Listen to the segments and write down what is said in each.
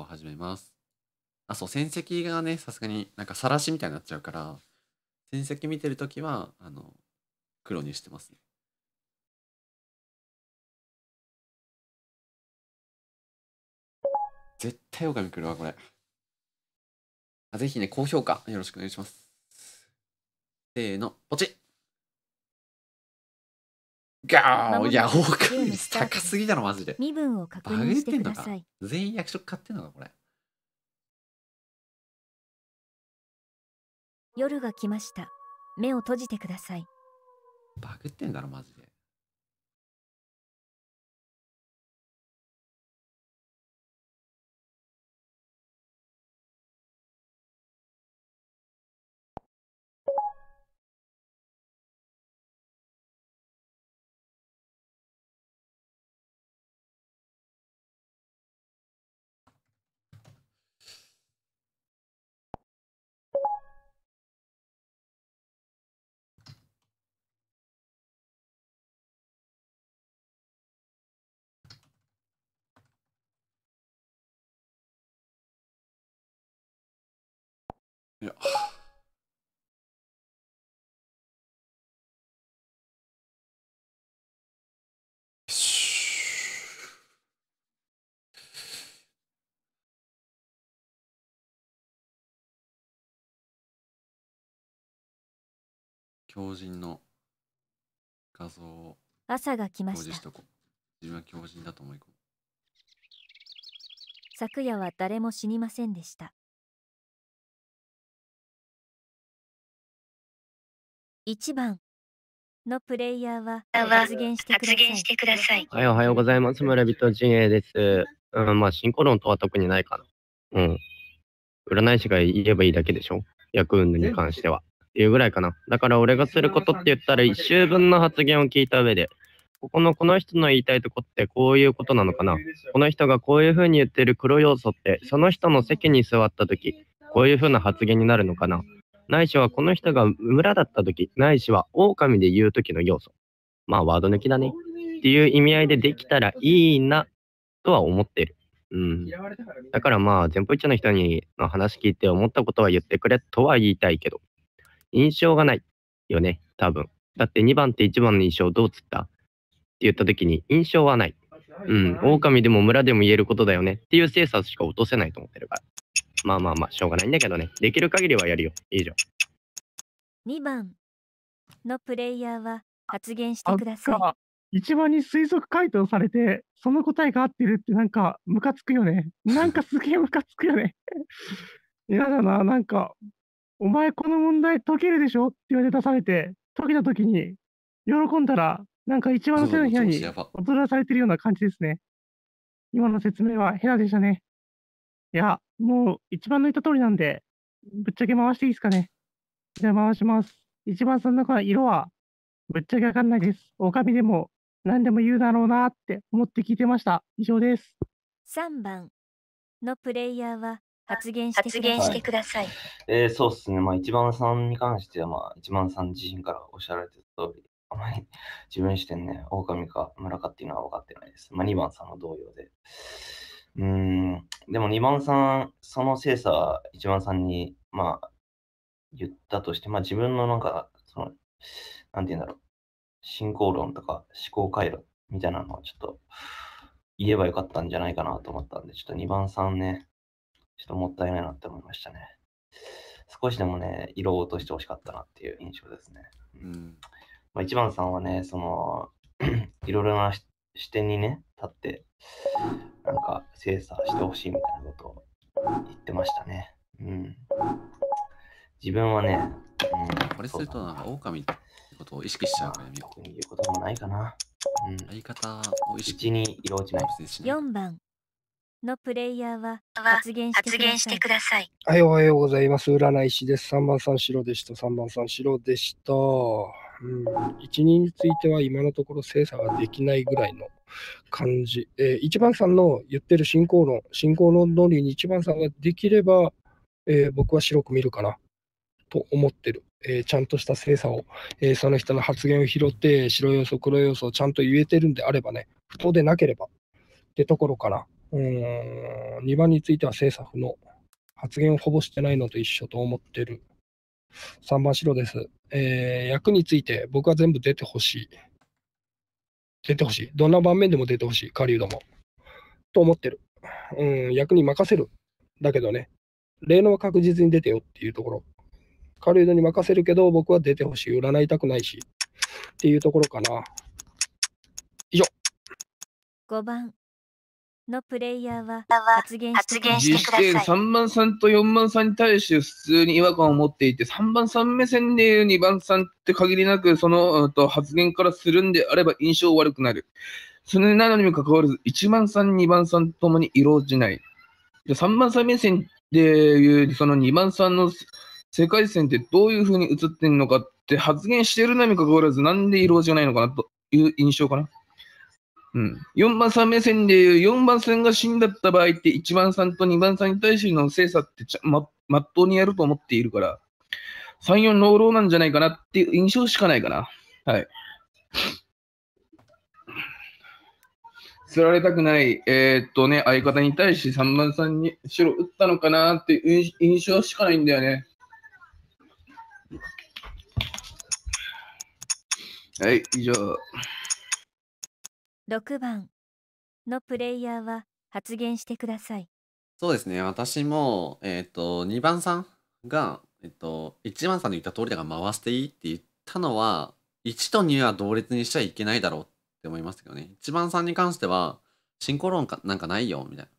を始めます。あ、そう、戦績がね、さすがになんか晒しみたいになっちゃうから、戦績見てるときは、あの、黒にしてますね。絶対ミ来るわ、これ。あぜひね、高評価よろしくお願いします。せーの、ポチッガーいや、崩壊率高すぎだろ、マジで。身分を確認してください。全員役職買ってんのか、これ。夜が来ました。目を閉じてください。バグってんだろ、マジで。いや。狂人の画像を朝が来ました自分は狂人だと思い込む昨夜は誰も死にませんでした1番のプレイヤーは発言してください。はい、おはようございます。村人陣営です。うん、まあ、進行論とは特にないかな。うん。占い師が言えばいいだけでしょ役運に関しては。っていうぐらいかな。だから俺がすることって言ったら1週分の発言を聞いた上で、ここのこの人の言いたいとこってこういうことなのかな。この人がこういうふうに言ってる黒要素って、その人の席に座った時、こういうふうな発言になるのかな。ないしはこの人が村だった時、ないしは狼で言う時の要素。まあ、ワード抜きだね。っていう意味合いでできたらいいな、とは思ってる。うん。だからまあ、前方一丁の人にの話聞いて思ったことは言ってくれとは言いたいけど、印象がないよね、多分。だって2番って1番の印象どうつったって言った時に印象はない。うん、狼でも村でも言えることだよねっていう精査しか落とせないと思ってるから。まあまあまあ、しょうがないんだけどね。できる限りはやるよ。以上。2番のプレイヤーは発言してください。一番に推測回答されて、その答えが合ってるってなんかムカつくよね。なんかすげえムカつくよね。嫌 だな、なんか、お前この問題解けるでしょって言われて出されて、解けた時に、喜んだら、なんか一番の手のひらに踊らされてるような感じですね。今の説明はヘラでしたね。いや、もう一番の言った通りなんで、ぶっちゃけ回していいですかね。じゃあ回します。一番んの中の色は、ぶっちゃけわかんないです。狼でも何でも言うだろうなって思って聞いてました。以上です。3番のプレイヤーは発言してください。はい、えー、そうですね。まあ、一番さんに関しては、まあ、一番さん自身からおっしゃられてた通り、あまり 自分視点ね、狼か村かっていうのは分かってないです。まあ、2番さんも同様で。うん、でも2番さん、その精査は1番さんに、まあ、言ったとして、まあ自分のなんか、その、なんて言うんだろう、進行論とか思考回路みたいなのをちょっと言えばよかったんじゃないかなと思ったんで、ちょっと2番さんね、ちょっともったいないなって思いましたね。少しでもね、色を落としてほしかったなっていう印象ですね。うん。まあ、1番さんはね、その、いろいろな視点にね、立って、なんか精査してほしいみたいなことを言ってましたね。うん。自分はね、うん、これするとなんか狼ってことを意識しちゃうからね。うこともないかな。うん、相方を意識に色落ちない4番のプレイヤーは発言してください。はい、おはようございます。占い師です。3番さん白でした。3番さん白でした。うん、一人については今のところ精査ができないぐらいの感じ。えー、一番さんの言ってる進行論、進行論通りに一番さんができれば、えー、僕は白く見るかなと思ってる。えー、ちゃんとした精査を、えその人の発言を拾って、白要素、黒要素をちゃんと言えてるんであればね、不当でなければってところから、うん、2番については精査不能。発言をほぼしてないのと一緒と思ってる。3番白です。えー、役について僕は全部出てほしい。出てほしい。どんな場面でも出てほしい、狩人も。と思ってる。うん、役に任せる。だけどね、霊能は確実に出てよっていうところ。狩人に任せるけど、僕は出てほしい。占いたくないし。っていうところかな。以上。5番のプレイヤーは発言してください。実3番3と4番3に対して普通に違和感を持っていて、3番3目線で2番3って限りなくその発言からするんであれば印象悪くなる。それなのにもかかわらず、1番3、2番3ともに色落ちない。3番3目線で言う、その2番3の世界線ってどういうふうに映ってんのかって発言してるのにもかかわらず、なんで色落ちないのかなという印象かな。うん、4番さん目線でいう、4番さんが死んだった場合って、1番さんと2番さんに対しての精査ってちゃ、ま、っとうにやると思っているから、3、4、老老なんじゃないかなっていう印象しかないかな。はい。釣られたくない、えー、っとね、相方に対して3番さんに白打ったのかなっていう印象しかないんだよね。はい、以上。6番のプレイヤーは発言してください。そうですね、私も、えっ、と、2番さんが、えっ、と、1番さんの言った通りだから回していいって言ったのは、1と2は同列にしちゃいけないだろうって思いましたけどね。1番さんに関しては、進行論かなんかないよ、みたいな。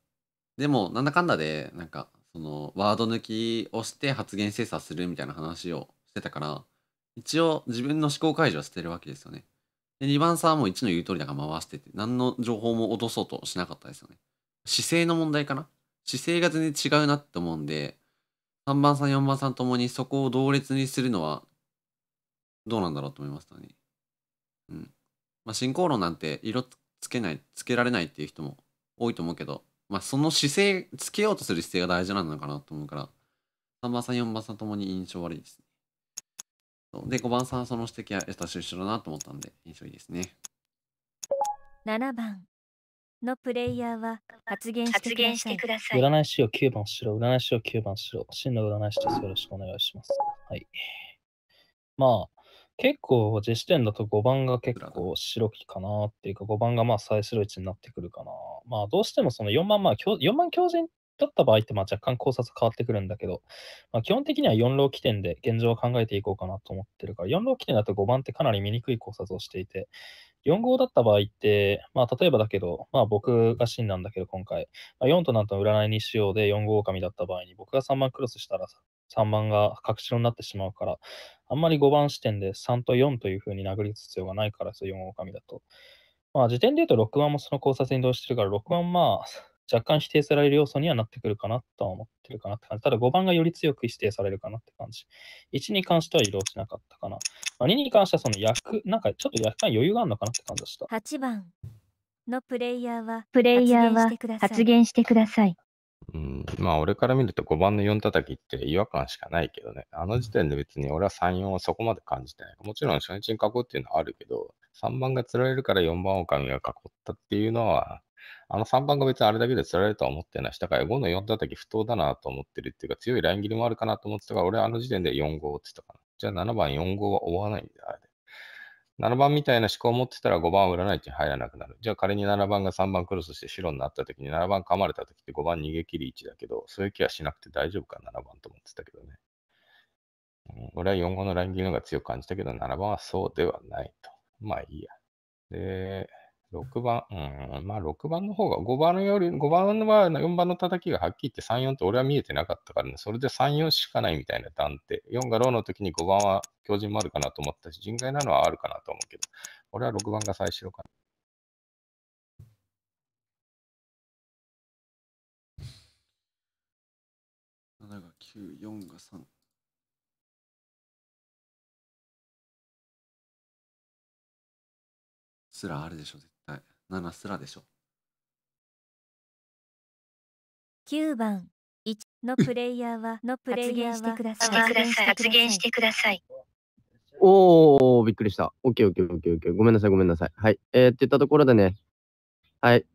でも、なんだかんだで、なんか、その、ワード抜きをして発言精査するみたいな話をしてたから、一応自分の思考解除はしてるわけですよね。で、2番さんはもう1の言う通りだから回してて、何の情報も落とそうとしなかったですよね。姿勢の問題かな姿勢が全然違うなって思うんで、3番さん、4番さんともにそこを同列にするのは、どうなんだろうと思いましたね。うん。まあ、進行論なんて色つけない、つけられないっていう人も多いと思うけど、まあ、その姿勢、つけようとする姿勢が大事なのかなと思うから、3番さん、4番さんともに印象悪いですね。で、5番さんその指摘は私一緒だなと思ったんで、印象いいですね。7番のプレイヤーは発言してください。占い師を9番しろ、占い師を9番しろ、真の占い師です。よろしくお願いします。はい。まあ、結構、実時点だと5番が結構白きかなっていうか、5番がまあ最白位置になってくるかな。まあ、どうしてもその4番、まあ、4番強人っだった場合ってまあ若干考察変わってくるんだけど、まあ、基本的には4浪起点で現状を考えていこうかなと思ってるから、4浪起点だと5番ってかなり醜い考察をしていて、4号だった場合って、まあ、例えばだけど、まあ、僕が真なんだけど、今回、まあ、4となんと占いにしようで4号狼だった場合に、僕が3番クロスしたら3番が確白になってしまうから、あんまり5番視点で3と4という風に殴りつつ必要がないから、4号狼だと。まあ、時点で言うと6番もその考察に同意してるから、6番まあ、若干否定される要素にはなってくるかなとは思ってるかなって感じ。ただ5番がより強く否定されるかなって感じ。1に関しては移動しなかったかな。まあ、2に関してはその役、なんかちょっと若干余裕があるのかなって感じでした。8番のプレイヤーはプレイヤーは発言してください。うん、まあ俺から見ると5番の4叩きって違和感しかないけどね。あの時点で別に俺は3、4はそこまで感じてない。もちろん初日に書うっていうのはあるけど、3番が釣られるから4番狼が囲ったっていうのは、あの3番が別にあれだけで釣られるとは思ってないし、だから5の4だったき不当だなと思ってるっていうか、強いライン切りもあるかなと思ってたから、俺はあの時点で4号って言ったかな。じゃあ7番4号は追わないんだ、あれで。7番みたいな思考を持ってたら5番は占い地に入らなくなる。じゃあ仮に7番が3番クロスして白になった時に7番噛まれた時って5番逃げ切り位置だけど、そういう気はしなくて大丈夫か7番と思ってたけどね。うん、俺は4号のライン切りの方が強く感じたけど、7番はそうではないと。まあいいや。で、6番、うん、まあ6番の方が、5番より、5番は4番の叩きがはっきり言って3、4って俺は見えてなかったからね、それで3、4しかないみたいな断定。4がローの時に5番は強靭もあるかなと思ったし、人外なのはあるかなと思うけど、俺は6番が最初かな。7が9、4が3。すらあるでしょ絶対7すらでしょ9番1のプレイヤーはのプレイヤーしてください発言してくださいおおびっくりしたオッケーオッケーオッケーオッケーごめんなさいごめんなさいはいえー、って言ったところでねはい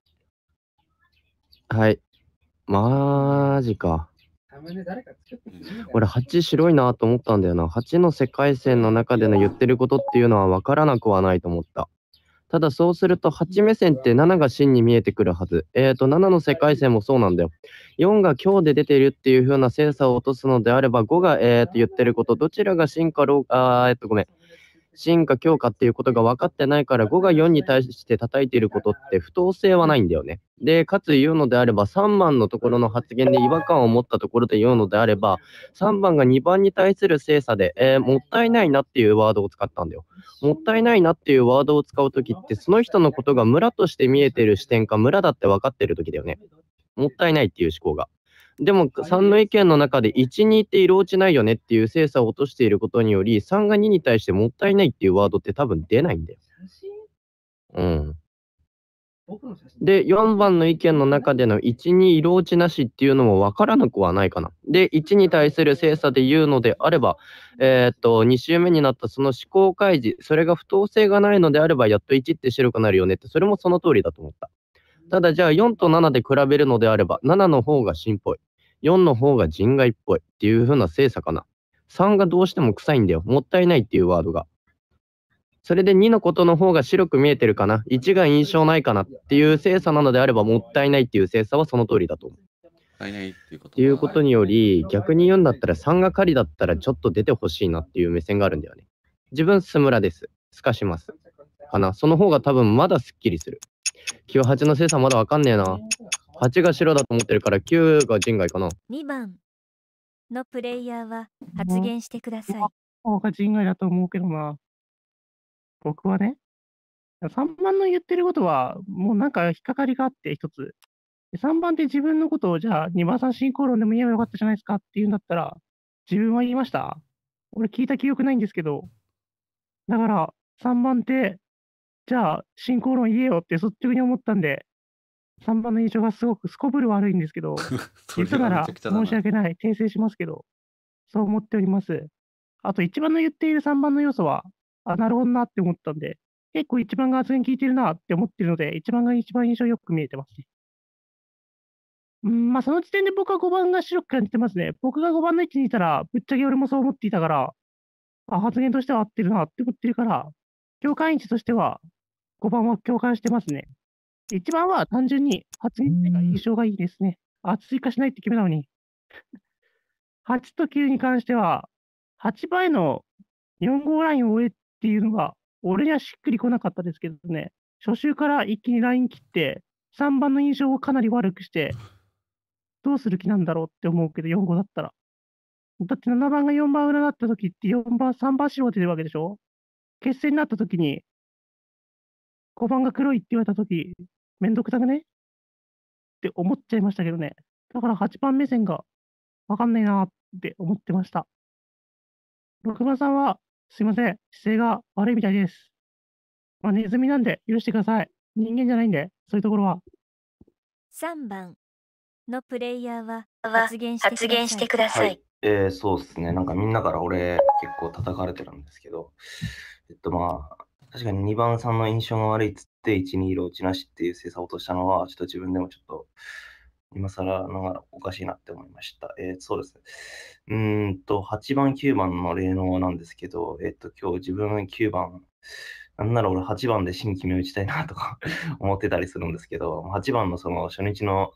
はいまーじか俺8白いなと思ったんだよな8の世界線の中での言ってることっていうのは分からなくはないと思ったただそうすると8目線って7が真に見えてくるはず。えっ、ー、と、7の世界線もそうなんだよ。4が今日で出ているっていう風な精査を落とすのであれば、5が、えっと言ってること、どちらが真かろう、えっ、と、ごめん。真か強かっていうことが分かってないから5が4に対して叩いていることって不当性はないんだよね。で、かつ言うのであれば3番のところの発言で違和感を持ったところで言うのであれば3番が2番に対する精査で、えー、もったいないなっていうワードを使ったんだよ。もったいないなっていうワードを使うときってその人のことが村として見えてる視点か村だって分かってるときだよね。もったいないっていう思考が。でも3の意見の中で1、2って色落ちないよねっていう精査を落としていることにより、3が2に対してもったいないっていうワードって多分出ないんだよ。うん。で、4番の意見の中での1、2色落ちなしっていうのも分からなくはないかな。で、1に対する精査で言うのであれば、えー、っと、2週目になったその思考開示、それが不当性がないのであれば、やっと1って白くなるよねって、それもその通りだと思った。ただじゃあ4と7で比べるのであれば、7の方が進歩。4の方が人外っぽいっていう風な精査かな。3がどうしても臭いんだよ。もったいないっていうワードが。それで2のことの方が白く見えてるかな。1が印象ないかなっていう精査なのであれば、もったいないっていう精査はその通りだと思う。いないっていうこということにより、逆に言うんだったら3が狩りだったらちょっと出てほしいなっていう目線があるんだよね。自分、スムラです。すかします。かな。その方が多分まだすっきりする。清八の精査まだわかんねえな。8が白だと思ってるから9が人外かな。2番のプレイヤーは発言してください。方が人外だと思うけどな。僕はね、3番の言ってることは、もうなんか引っかかりがあって一つ。3番って自分のことを、じゃあ2番さん進行論でも言えばよかったじゃないですかって言うんだったら、自分は言いました俺聞いた記憶ないんですけど。だから、3番って、じゃあ進行論言えよって率直に思ったんで、3番の印象がすごくすこぶる悪いんですけど、実 なら申し訳ない、訂正しますけど、そう思っております。あと、1番の言っている3番の要素は、あ、なるほどなって思ったんで、結構一番が発に聞いてるなって思ってるので、1番が一番印象よく見えてますね。うん、まあ、その時点で僕は5番が白く感じてますね。僕が5番の位置にいたら、ぶっちゃけ俺もそう思っていたから、あ発言としては合ってるなって思ってるから、共感位置としては、5番は共感してますね。一番は単純に初日目が印象がいいですね。あ、追加しないって決めたのに。8と9に関しては、8倍の4号ラインを追えっていうのが、俺にはしっくりこなかったですけどね、初週から一気にライン切って、3番の印象をかなり悪くして、どうする気なんだろうって思うけど、4号だったら。だって7番が4番裏だった時って4番、3番白が出てるわけでしょ決戦になった時に、5番が黒いって言われた時、めんどくさくねって思っちゃいましたけどね。だから8番目線がわかんないなって思ってました。6番さんは、すいません、姿勢が悪いみたいです。まあ、ネズミなんで許してください。人間じゃないんで、そういうところは。3番のプレイヤーは発言してください。はい、えー、そうですね。なんかみんなから俺結構叩かれてるんですけど、えっとまあ、確かに2番さんの印象が悪いっつって、1、2色落ちなしっていう精査を落としたのは、ちょっと自分でもちょっと、今更ながらおかしいなって思いました。えー、そうですね。うんと、8番、9番の霊能なんですけど、えっ、ー、と、今日自分は9番、なんなら俺8番で新規め打ちたいなとか 思ってたりするんですけど、8番のその初日の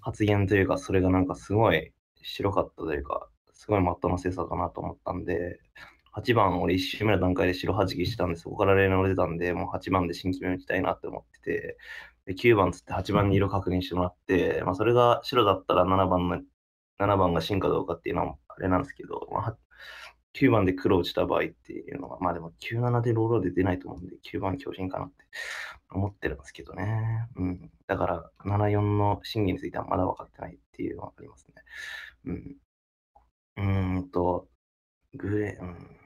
発言というか、それがなんかすごい白かったというか、すごいマットな精査だなと思ったんで、8番、俺1周目の段階で白はじきしたんで、そこから連絡出たんで、もう8番で新規目を打ちたいなって思ってて、で9番つって8番に色確認してもらって、まあ、それが白だったら7番の、7番が真かどうかっていうのはあれなんですけど、まあ、9番で黒打ちた場合っていうのは、まあでも97でローローで出ないと思うんで、9番強振かなって思ってるんですけどね。うん。だから、74の真偽についてはまだ分かってないっていうのはありますね。うん。うーんと、グレー、うん。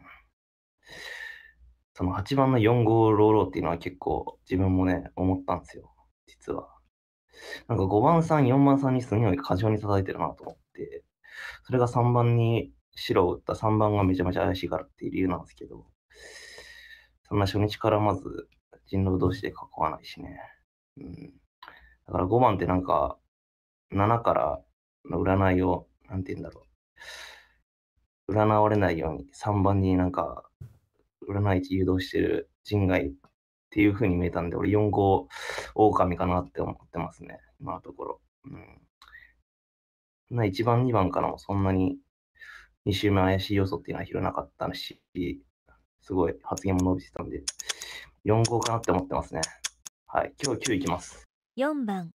その8番の4号ローローっていうのは結構自分もね、思ったんですよ、実は。なんか5番さん、4番さんにすごい過剰に叩いてるなと思って、それが3番に白を打った3番がめちゃめちゃ怪しいからっていう理由なんですけど、そんな初日からまず人狼同士で囲わないしね。うん。だから5番ってなんか、7からの占いを、なんて言うんだろう。占われないように3番になんか占い地誘導してる人外っていう風に見えたんで、俺4号狼かなって思ってますね、今のところ。うん、な1番、2番からもそんなに2周目怪しい要素っていうのは拾えなかったし、すごい発言も伸びてたんで、4号かなって思ってますね。はい、今日9いきます。4番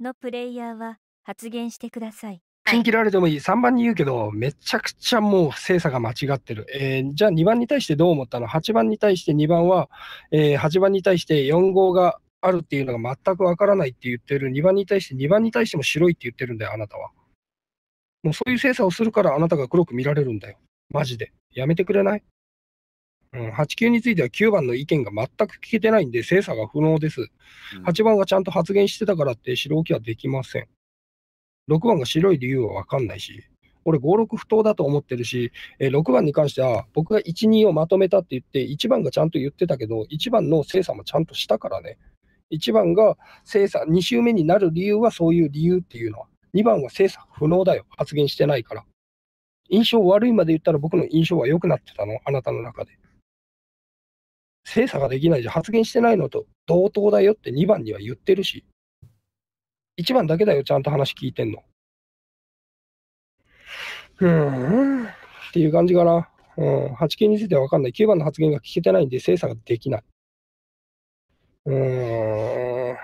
のプレイヤーは発言してください。信切られてもいい、3番に言うけど、めちゃくちゃもう精査が間違ってる、えー、じゃあ2番に対してどう思ったの、8番に対して2番は、えー、8番に対して4号があるっていうのが全くわからないって言ってる、2番に対して、2番に対しても白いって言ってるんだよ、あなたは。もうそういう精査をするから、あなたが黒く見られるんだよ、マジで。やめてくれないうん、8級については9番の意見が全く聞けてないんで、精査が不能です。8番がちゃんと発言してたからって、白置きはできません。6番が白い理由は分かんないし、俺5、6不当だと思ってるし、えー、6番に関しては僕が1、2をまとめたって言って、1番がちゃんと言ってたけど、1番の精査もちゃんとしたからね。1番が精査、2周目になる理由はそういう理由っていうのは、2番は精査不能だよ、発言してないから。印象悪いまで言ったら僕の印象は良くなってたの、あなたの中で。精査ができないじゃん、発言してないのと同等だよって2番には言ってるし、一番だけだよ、ちゃんと話聞いてんの。うーん、っていう感じかな。うん、8 k については分かんない。9番の発言が聞けてないんで、精査ができない。うーん。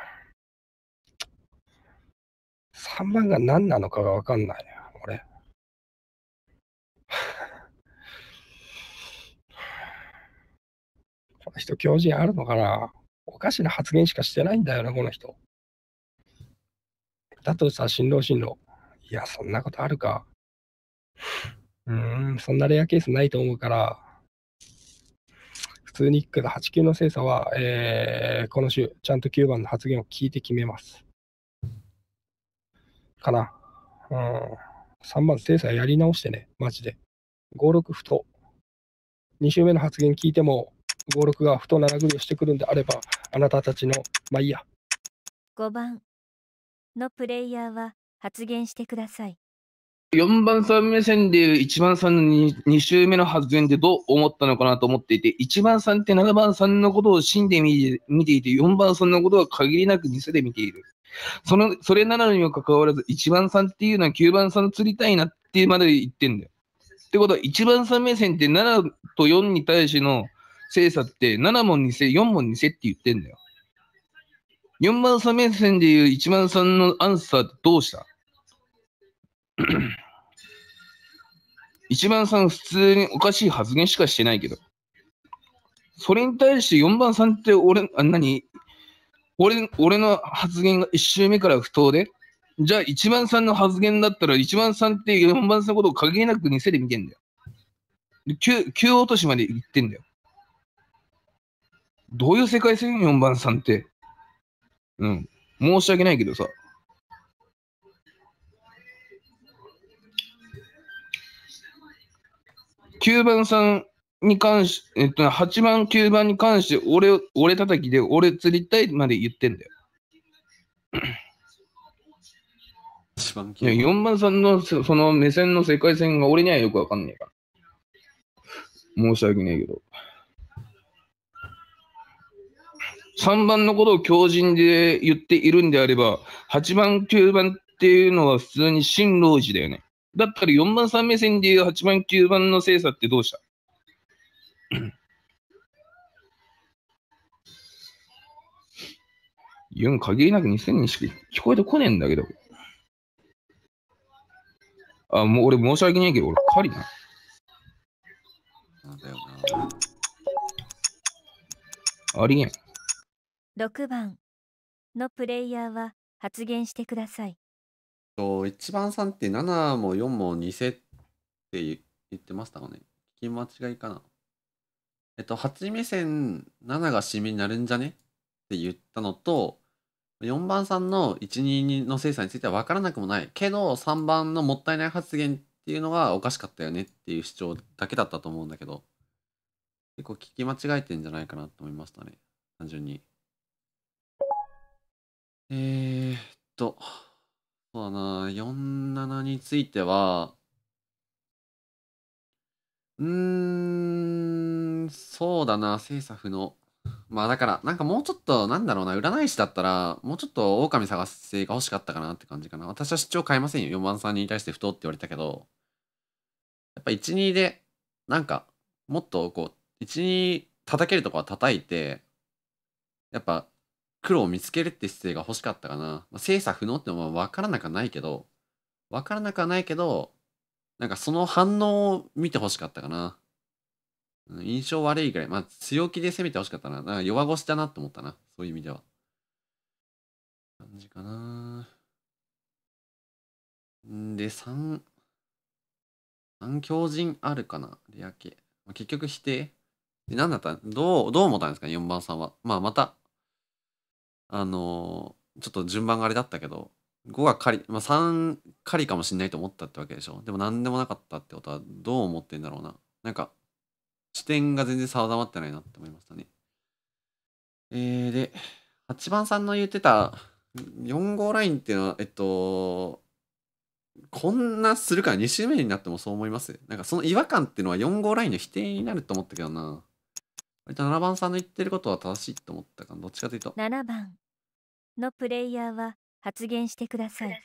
3番が何なのかが分かんない、俺。この人、狂人あるのかなおかしな発言しかしてないんだよな、この人。だとさ、新郎新郎。いや、そんなことあるか。うん、そんなレアケースないと思うから、普通に行くけど、8級の精査は、えー、この週、ちゃんと9番の発言を聞いて決めます。かな。うん。3番精査やり直してね、マジで。5、6、ふと。2週目の発言聞いても、5、6がふと7組をしてくるんであれば、あなたたちの、まあいいや。5番のプレイヤーは発言してください。4番さん目線で1番さんの 2, 2周目の発言でどう思ったのかなと思っていて、1番さんって7番さんのことを真で見ていて、4番さんのことは限りなく偽で見ている。その、それなのにもかかわらず、1番さんっていうのは9番さん釣りたいなってまで言ってんだよ。ってことは、1番さん目線って7と4に対しての精査って、7も偽、4も偽って言ってんだよ。4番さん目線で言う1番さんのアンサーってどうした1番さん普通におかしい発言しかしてないけど。それに対して4番さんって俺、あ、何俺、俺の発言が1周目から不当でじゃあ1番さんの発言だったら1番さんって4番さんのことを限りなく偽で見てんだよ。急、急落としまで行ってんだよ。どういう世界線 ?4 番さんって。うん。申し訳ないけどさ。9番さんに関し、えっと、8番、9番に関して、俺、俺叩きで、俺釣りたいまで言ってんだよ。いや4番さんのその目線の世界線が俺にはよくわかんねえから。申し訳ねえけど。3番のことを強人で言っているんであれば、8番、9番っていうのは普通に新老児だよね。だったら4番3目線で言う8番、9番の精査ってどうしたユン 限りなく2000人しか聞こえてこねえんだけど。あ、もう俺申し訳ないけど、俺狩りな。なんだよな。ありえん。6番のプレイヤーは発言してください。と1番さんって7も4も偽って言ってましたかね聞き間違いかなえっと8目線7がシミになるんじゃねって言ったのと4番さんの122の精査については分からなくもないけど3番のもったいない発言っていうのがおかしかったよねっていう主張だけだったと思うんだけど結構聞き間違えてんじゃないかなと思いましたね単純に。えーっと、そうだな、47については、うーん、そうだな、政策の。まあだから、なんかもうちょっと、なんだろうな、占い師だったら、もうちょっと狼探せが欲しかったかなって感じかな。私は主張変えませんよ。4番さんに対して不当って言われたけど、やっぱ1、2で、なんか、もっとこう、1、2叩けるとこは叩いて、やっぱ黒を見つけるって姿勢が欲しかったかな。まあ、精査不能ってのは分からなくはないけど、分からなくはないけど、なんかその反応を見て欲しかったかな。印象悪いぐらい。まあ強気で攻めて欲しかったな。なんか弱腰だなって思ったな。そういう意味では。感じかな。んで、3、3強人あるかな。レア系。ま結局否定。で、なんだったどう、どう思ったんですか ?4 番さんは。まあまたあのちょっと順番があれだったけど5が狩り、まあ、3狩りかもしんないと思ったってわけでしょでも何でもなかったってことはどう思ってんだろうななんか視点が全然定まってないなって思いましたねえー、で8番さんの言ってた4号ラインっていうのはえっとこんなするから2周目になってもそう思いますなんかその違和感っていうのは4号ラインの否定になると思ったけどな割と7番さんの言ってることは正しいと思ったかどっちかというと。7番のプレイヤーは発言してください。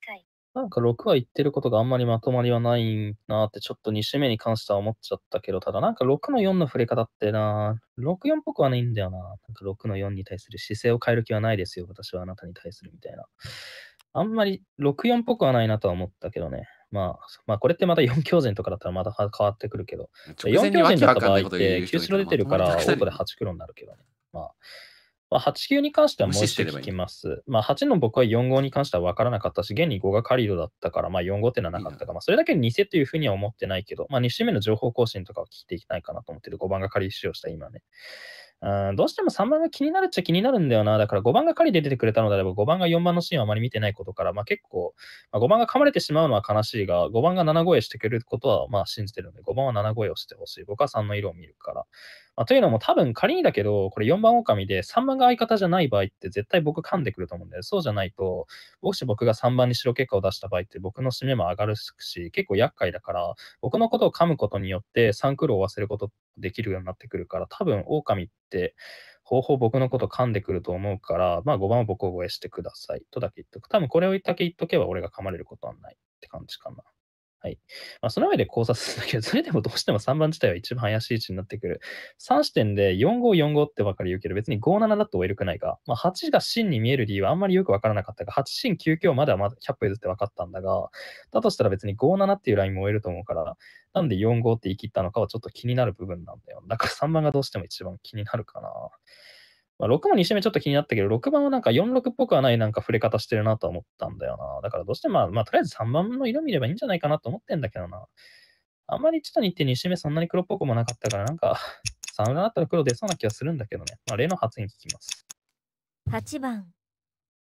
なんか6は言ってることがあんまりまとまりはないなってちょっと2周目に関しては思っちゃったけど、ただなんか6の4の触れ方ってな、64っぽくはないんだよな。なんか6の4に対する姿勢を変える気はないですよ。私はあなたに対するみたいな。あんまり64っぽくはないなとは思ったけどね。まあ、まあ、これってまた4強前とかだったらまた変わってくるけど、4強前だった場合って9白出てるから、オートで8黒になるけどね。まあ、まあ、8 9に関してはもう一度聞きます。まあ、8の僕は4号に関しては分からなかったし、現に5がカリドだったから、まあ、4号っていうのはなかったか、まあ、それだけ偽というふうには思ってないけど、まあ、2周目の情報更新とかを聞いていきたいかなと思ってる5番が仮使用した今ね。どうしても3番が気になるっちゃ気になるんだよな。だから5番が狩りで出てくれたのであれば、5番が4番のシーンをあまり見てないことから、まあ、結構、まあ、5番が噛まれてしまうのは悲しいが、5番が7声してくれることはまあ信じてるので、5番は7声をしてほしい。僕は3の色を見るから。まあ、というのも多分仮にだけど、これ4番狼で3番が相方じゃない場合って絶対僕噛んでくると思うんで、そうじゃないと、もし僕が3番に白結果を出した場合って僕の締めも上がるし、結構厄介だから、僕のことを噛むことによって3苦労を忘れることできるようになってくるから、多分狼って、方法僕のこと噛んでくると思うから、まあ5番を僕を覚えしてくださいとだけ言っとく。多分これをだけ言っとけば俺が噛まれることはないって感じかな。はい。まあ、その上で考察するんだけど、それでもどうしても3番自体は一番怪しい位置になってくる。3視点で4545ってばかり言うけど、別に57だと悪くないか。まあ、8が真に見える理由はあんまりよくわからなかったが、8真9 9まではまだ100歩譲って分かったんだが、だとしたら別に57っていうラインも終えると思うから、なんで45って言い切ったのかはちょっと気になる部分なんだよ。だから3番がどうしても一番気になるかな。まあ、6番2周目ちょっと気になったけど、6番はなんか46っぽくはないなんか触れ方してるなと思ったんだよな。だからどうしてまあ、まあ、とりあえず3番の色見ればいいんじゃないかなと思ってんだけどな。あんまりちょっと日程て2周目そんなに黒っぽくもなかったから、なんか3番だったら黒出そうな気がするんだけどね。まあ、例の発言聞きます。8番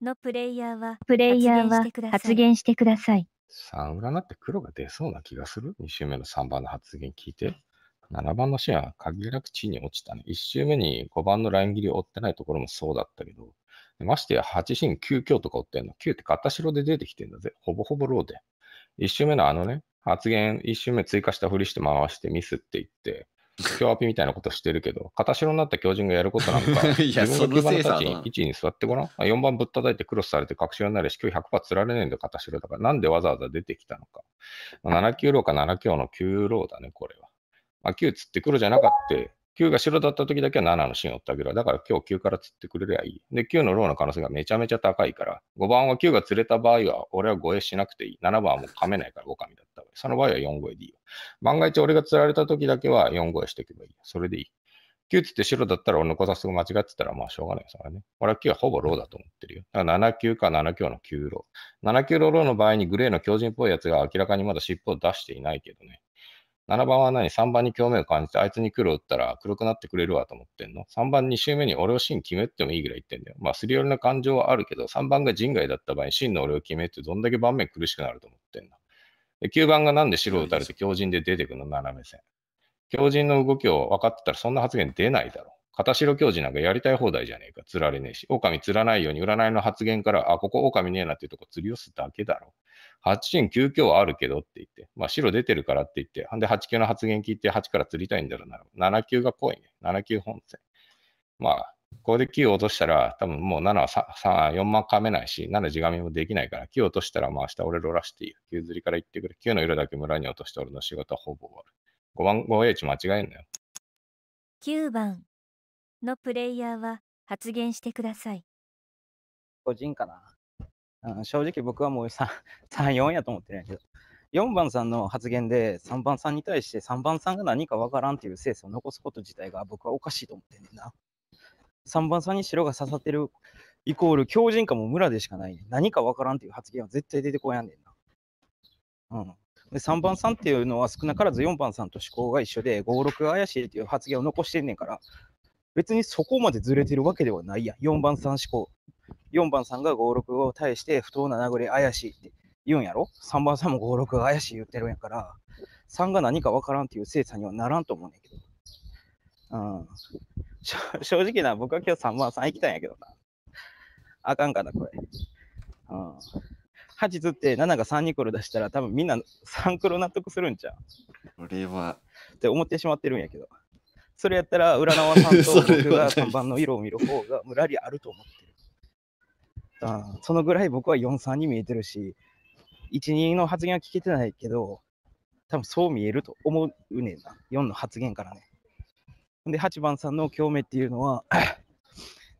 のプレイヤーは、プレイヤーは発言してください。サウって黒が出そうな気がする ?2 周目の3番の発言聞いて。7番のシェア、限りなく地に落ちたね。1周目に5番のライン切りを追ってないところもそうだったけど、ましてや8進9強とか追ってんの。9って片白で出てきてんだぜ。ほぼほぼローで。1周目のあのね、発言1周目追加したふりして回してミスって言って、強アピみたいなことしてるけど、片白になった狂人がやることなんか、自分が9番の立に位置に座ってごらん。4番ぶったたいてクロスされて確証になるし、今日100%釣られねえんだよ、片白だから。なんでわざわざ出てきたのか。7級ローか7強の9ローだね、これは。まあ、9つって黒じゃなかった。9が白だった時だけは7の芯を追ってあげる。だから今日9から釣ってくれりゃいい。で、9のローの可能性がめちゃめちゃ高いから、5番は9が釣れた場合は、俺は護衛しなくていい。7番はもう噛めないから5神だったその場合は4越えでいいよ。万が一俺が釣られた時だけは4越えしておけばいい。それでいい。9つって白だったら俺の小指すが間違ってたらまあしょうがないですからね。俺は9はほぼローだと思ってるよ。だから7 9か7強の9ロー。7 9ローローの場合にグレーの強靭っぽいやつが明らかにまだ尻尾を出していないけどね。7番は何 ?3 番に興味を感じて、あいつに黒打ったら黒くなってくれるわと思ってんの ?3 番2周目に俺を芯決めってもいいぐらい言ってんだよ。まあ、すり寄りの感情はあるけど、3番が人外だった場合、芯の俺を決めってどんだけ盤面苦しくなると思ってんの ?9 番がなんで白を打たれて強靭で出てくの斜め線。強靭の動きを分かってたらそんな発言出ないだろ。片白教授なんかやりたい放題じゃねえか。釣られねえし。狼釣らないように占いの発言から、あ、ここ狼ねえなっていうとこ釣り寄すだけだろ。8円9強はあるけどって言って、まあ、白出てるからって言って、で8級の発言聞いて8から釣りたいんだろうな。7級が濃いね。7級本線。まあ、ここで9を落としたら、多分もう7は3 4万噛めないし、7地紙もできないから、9を落としたら、まあ明日俺ロラしていい9釣りから行ってくれ。9の色だけ村に落として俺の仕事はほぼ終わる。5番 5H 間違えんなよ。9番のプレイヤーは発言してください。個人かな。正直僕はもう 3, 3、4 やと思ってるんやけど、4番さんの発言で3番さんに対して3番さんが何かわからんっていう性差を残すこと自体が僕はおかしいと思ってんねんな。3番さんに白が刺さってるイコール強靭化も村でしかない、ね。何かわからんっていう発言は絶対出てこやんねんな。うん。で3番さんっていうのは少なからず4番さんと思考が一緒で56が怪しいっていう発言を残してんねんから別にそこまでずれてるわけではないやん4番さん思考4番さんが56を対して不当な殴り怪しいって言うんやろ ?3 番さんも56が怪しい言ってるんやから、3が何か分からんっていう精査にはならんと思うねんけど。うん、正直な、僕は今日3番さん行きたいんやけどな。あかんかな、これ。うん、8ずって7が3にコる出したら多分みんな3黒納得するんちゃう俺は。って思ってしまってるんやけど。それやったら、浦縄さんと 僕が3番の色を見る方が無理あると思ってる。うん、そのぐらい僕は4-3に見えてるし、1-2の発言は聞けてないけど、多分そう見えると思うねんな。4の発言からね。で、8番さんの共鳴っていうのは、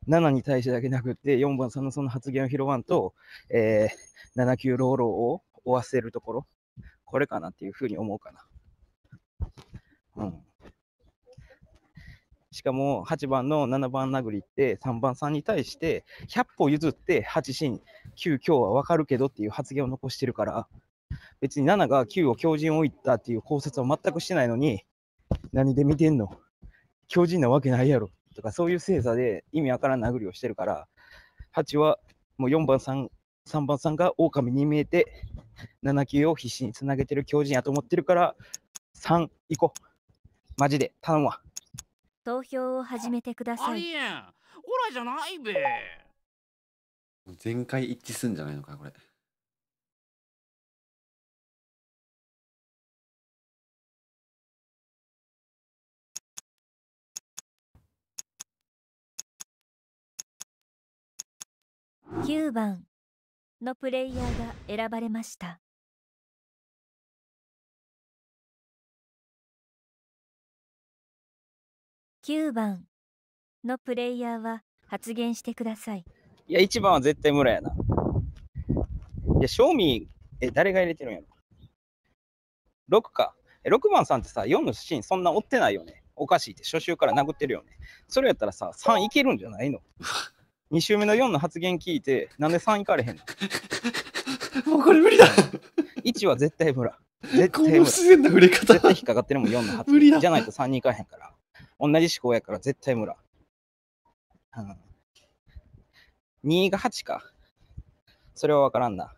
7 に対してだけなくて、4番さんのその発言を拾わんと、えー、7級ローローを追わせるところ、これかなっていうふうに思うかな。うん。しかも8番の7番殴りって3番さんに対して100歩譲って8進9強は分かるけどっていう発言を残してるから別に7が9を強靭置いたっていう考察は全くしてないのに何で見てんの強靭なわけないやろとかそういう精査で意味わからん殴りをしてるから8はもう4番さん3番さんが狼に見えて7級を必死につなげてる強靭やと思ってるから3行こうマジで頼むわ投票を始めてください。ああオラじゃないべ。全会一致すんじゃないのかこれ。9番のプレイヤーが選ばれました。9番のプレイヤーは発言してください。いや、1番は絶対村やな。いや、賞味、え、誰が入れてるんやろ ?6 か。え、6番さんってさ、4のシーンそんな追ってないよね。おかしいって初週から殴ってるよね。それやったらさ、3いけるんじゃないの2週目の4の発言聞いて、なんで3いかれへんのもうこれ無理だ !1 は絶対村。ら。絶対無理。不自然な触れ方。絶対引っかかってるもん4の発言。無理だ。じゃないと3にいかへんから。同じ思考やから絶対無ら、うん。2が8か。それは分からんな。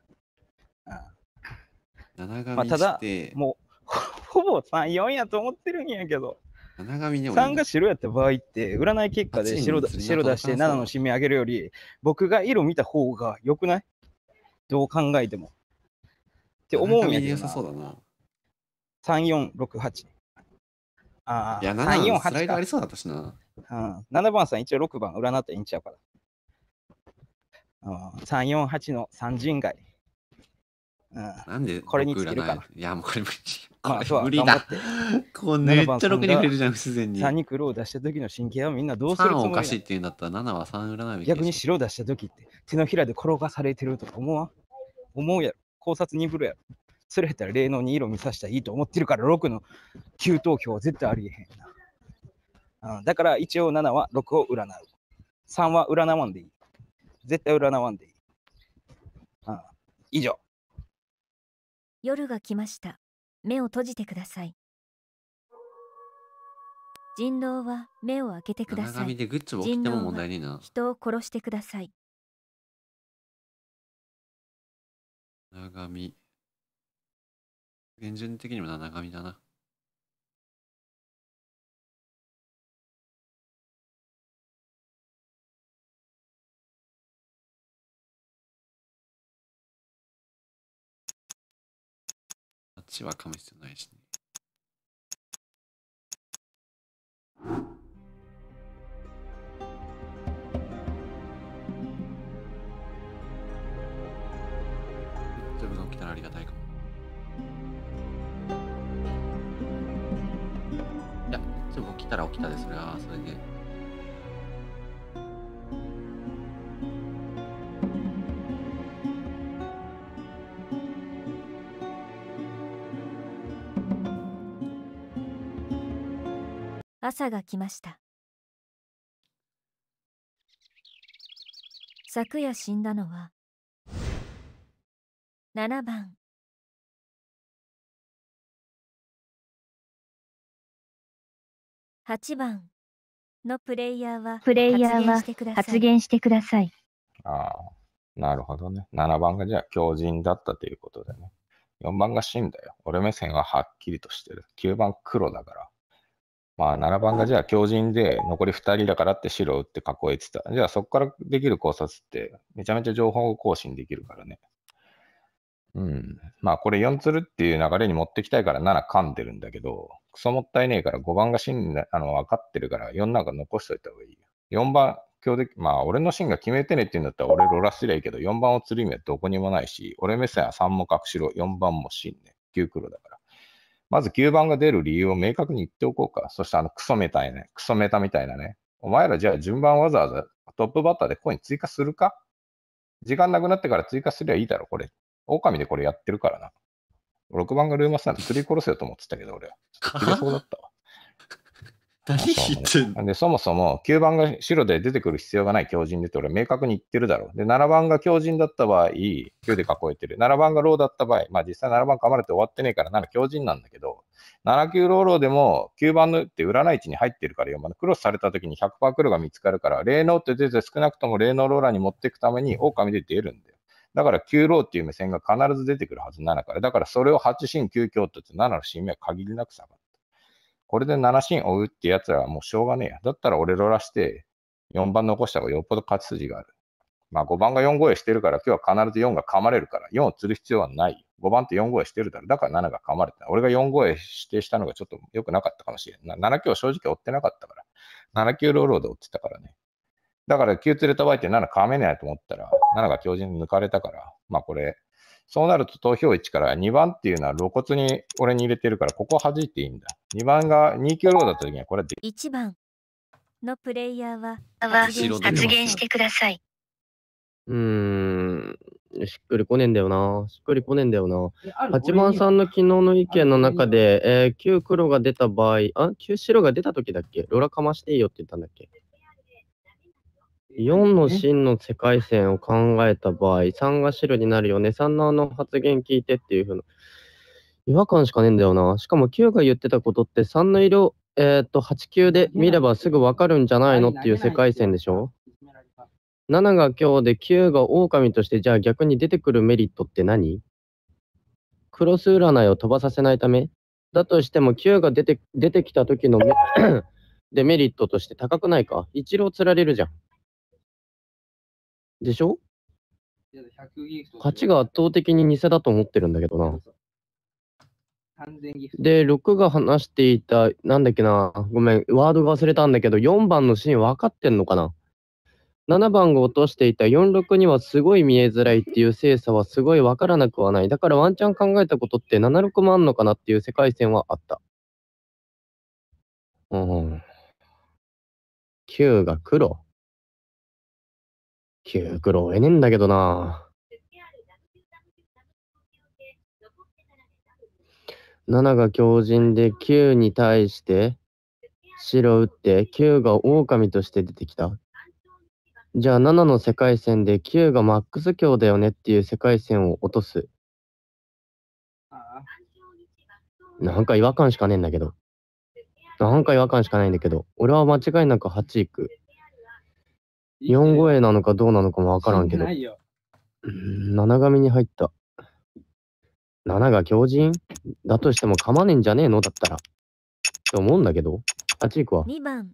うん。まあ、ただ、もう、ほぼ3、4やと思ってるんやけど。七3が白やった場合って、占い結果で白だ白出して7の締め上げるより、僕が色見た方が良くないどう考えても。って思うんやけどな。3、4、6、8。ああ。いや、7番、スライドありそうだったしな。うん。7番さん、一応6番、占ってらいいんちゃうから。うん。3、4、8の三人外。うん。なんで、これにつけるかな。いや、もうこれ無理。まあ、う無理だ。こうめっちゃ6に触れるじゃん、不自然に。3に黒を出した時の神経はみんなどうするのおかしいって言うんだったら7は3占い逆に白を出した時って手のひらで転がされてるとか思わ思うやろ。考察に振るやろ。それやったら0の2色見させたらいいと思ってるから6の9投票は絶対ありえへんな。うだから一応7は6を占う。3は占わんでいい。絶対占わんでいい。あん、以上。夜が来ました。目を閉じてください。人狼は目を開けてください。人狼は人を殺してください。長髪。現順的にも七神だな。あっちはかむ必要ないしね。全部が起きたらありがたいかも。きたら起きたでそれはそれで。朝が来ました昨夜死んだのは7番8番のプレイヤーはプレイヤーは発言してください。ああ、なるほどね。7番がじゃあ強人だったということでね。4番が死んだよ。俺目線ははっきりとしてる。9番黒だから。まあ7番がじゃあ強人で残り2人だからって白を打って囲えてた。じゃあそこからできる考察ってめちゃめちゃ情報更新できるからね。うん。まあこれ4つるっていう流れに持ってきたいから7噛んでるんだけど、クソもったいねえから5番が芯あの分かってるから4なんか残しといた方がいいよ。4番、日で、まあ俺の芯が決めてねって言うんだったら俺ロラすりゃいいけど、4番を釣る意味はどこにもないし、俺目線は3も隠しろ、4番も芯ね。9黒だから。まず9番が出る理由を明確に言っておこうか。そしてあのクソメたいね、クソメタみたいなね。お前らじゃあ順番わざわざトップバッターでコイン追加するか時間なくなってから追加すりゃいいだろ、これっ狼でこれやってるからな。6番がルーマスなんて釣り殺せよと思ってたけど、俺は。釣りそうだったわ。何ってんの、ね、で、そもそも9番が白で出てくる必要がない強靭でって俺明確に言ってるだろう。で、7番が強靭だった場合、9で囲えてる。7番がローだった場合、まあ実際7番噛まれて終わってねえから7強靭なんだけど、7級ローローでも9番のって占い位置に入ってるから4番のクロスされた時に100%黒が見つかるから、霊能って出て少なくとも霊能ローラーに持っていくために狼で出るんで。だから9郎っていう目線が必ず出てくるはず7から。だからそれを8進9強とって7の進明は限りなく下がった。これで7進追うってやつらはもうしょうがねえや。だったら俺ロらして4番残した方がよっぽど勝ち筋がある。まあ5番が4声してるから今日は必ず4が噛まれるから4を釣る必要はない。5番って4声してるだろ。だから7が噛まれた。俺が4声指定したのがちょっと良くなかったかもしれない。7強正直追ってなかったから。7級ローローで追ってたからね。だから急連れた場合って7絡めないと思ったら、7が強靭抜かれたから、まあこれ、そうなると投票1から2番っていうのは露骨に俺に入れてるから、ここ弾いていいんだ。2番が2キロだった時にはこれで1番のプレイヤーは発言してください。うーん、しっくりこねんだよな。しっくりこねんだよな。8番さんの昨日の意見の中で、えー、9黒が出た場合、あ、9白が出た時だっけロラかましていいよって言ったんだっけ4の真の世界線を考えた場合、3が白になるよね、3のあの発言聞いてっていうふうな、違和感しかねえんだよな。しかも9が言ってたことって、3の色、えっ、と、8 9で見ればすぐわかるんじゃないのっていう世界線でしょ ?7 が今日で9が狼として、じゃあ逆に出てくるメリットって何クロス占いを飛ばさせないためだとしても9が出て出てきた時のデ メリットとして高くないか一郎釣られるじゃん。でしょ価値が圧倒的に偽だと思ってるんだけどな。で、6が話していた、なんだっけな、ごめん、ワードが忘れたんだけど、4番のシーン分かってんのかな ?7 番が落としていた46にはすごい見えづらいっていう精査はすごい分からなくはない。だからワンチャン考えたことって76もあんのかなっていう世界線はあった。うん。9が黒。9。苦労えねえんだけどな。7が強靭で9に対して白打って9が狼として出てきた。じゃあ7の世界線で9がマックス強だよねっていう世界線を落とす。なんか違和感しかねえんだけど。なんか違和感しかないんだけど。俺は間違いなく8いく。日本語絵なのかどうなのかもわからんけど。ないよ。七神に入った。七が狂人だとしても噛まねえんじゃねえのだったら。って思うんだけど。あっち行くわ。2番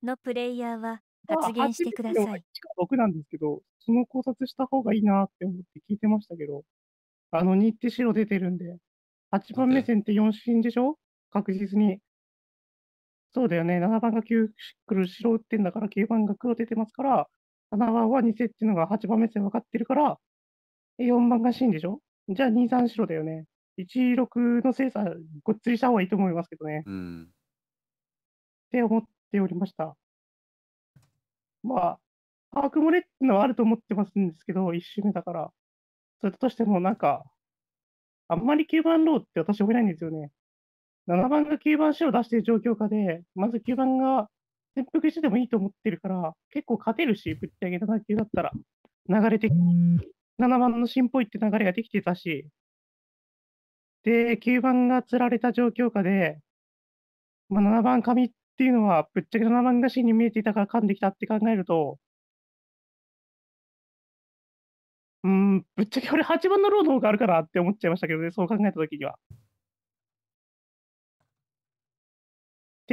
のプレイヤーは発言してください。六なんですけど、その考察した方がいいなって思って聞いてましたけど、あの2って白出てるんで、8番目線って4進でしょ確実に。そうだよね、7番が9黒白打ってんだから、9番が黒出てますから、7番は偽っていうのが8番目線分かってるから、4番が真でしょじゃあ2、3白だよね。1、6の精査、ごっつりした方がいいと思いますけどね。うん、って思っておりました。まあ、把握漏れっていうのはあると思ってますんですけど、1周目だから。それとしても、なんか、あんまり9番ローって私追えないんですよね。7番が9番白出している状況下で、まず9番が潜伏してでもいいと思ってるから、結構勝てるし、ぶっちゃけ7球だったら、流れ的に、7番の新っぽいって流れができてたし、で、9番が釣られた状況下で、まあ、7番紙っていうのは、ぶっちゃけ7番が芯に見えていたから噛んできたって考えると、うん、ぶっちゃけ俺8番のロードがあるかなって思っちゃいましたけどね、そう考えたときには。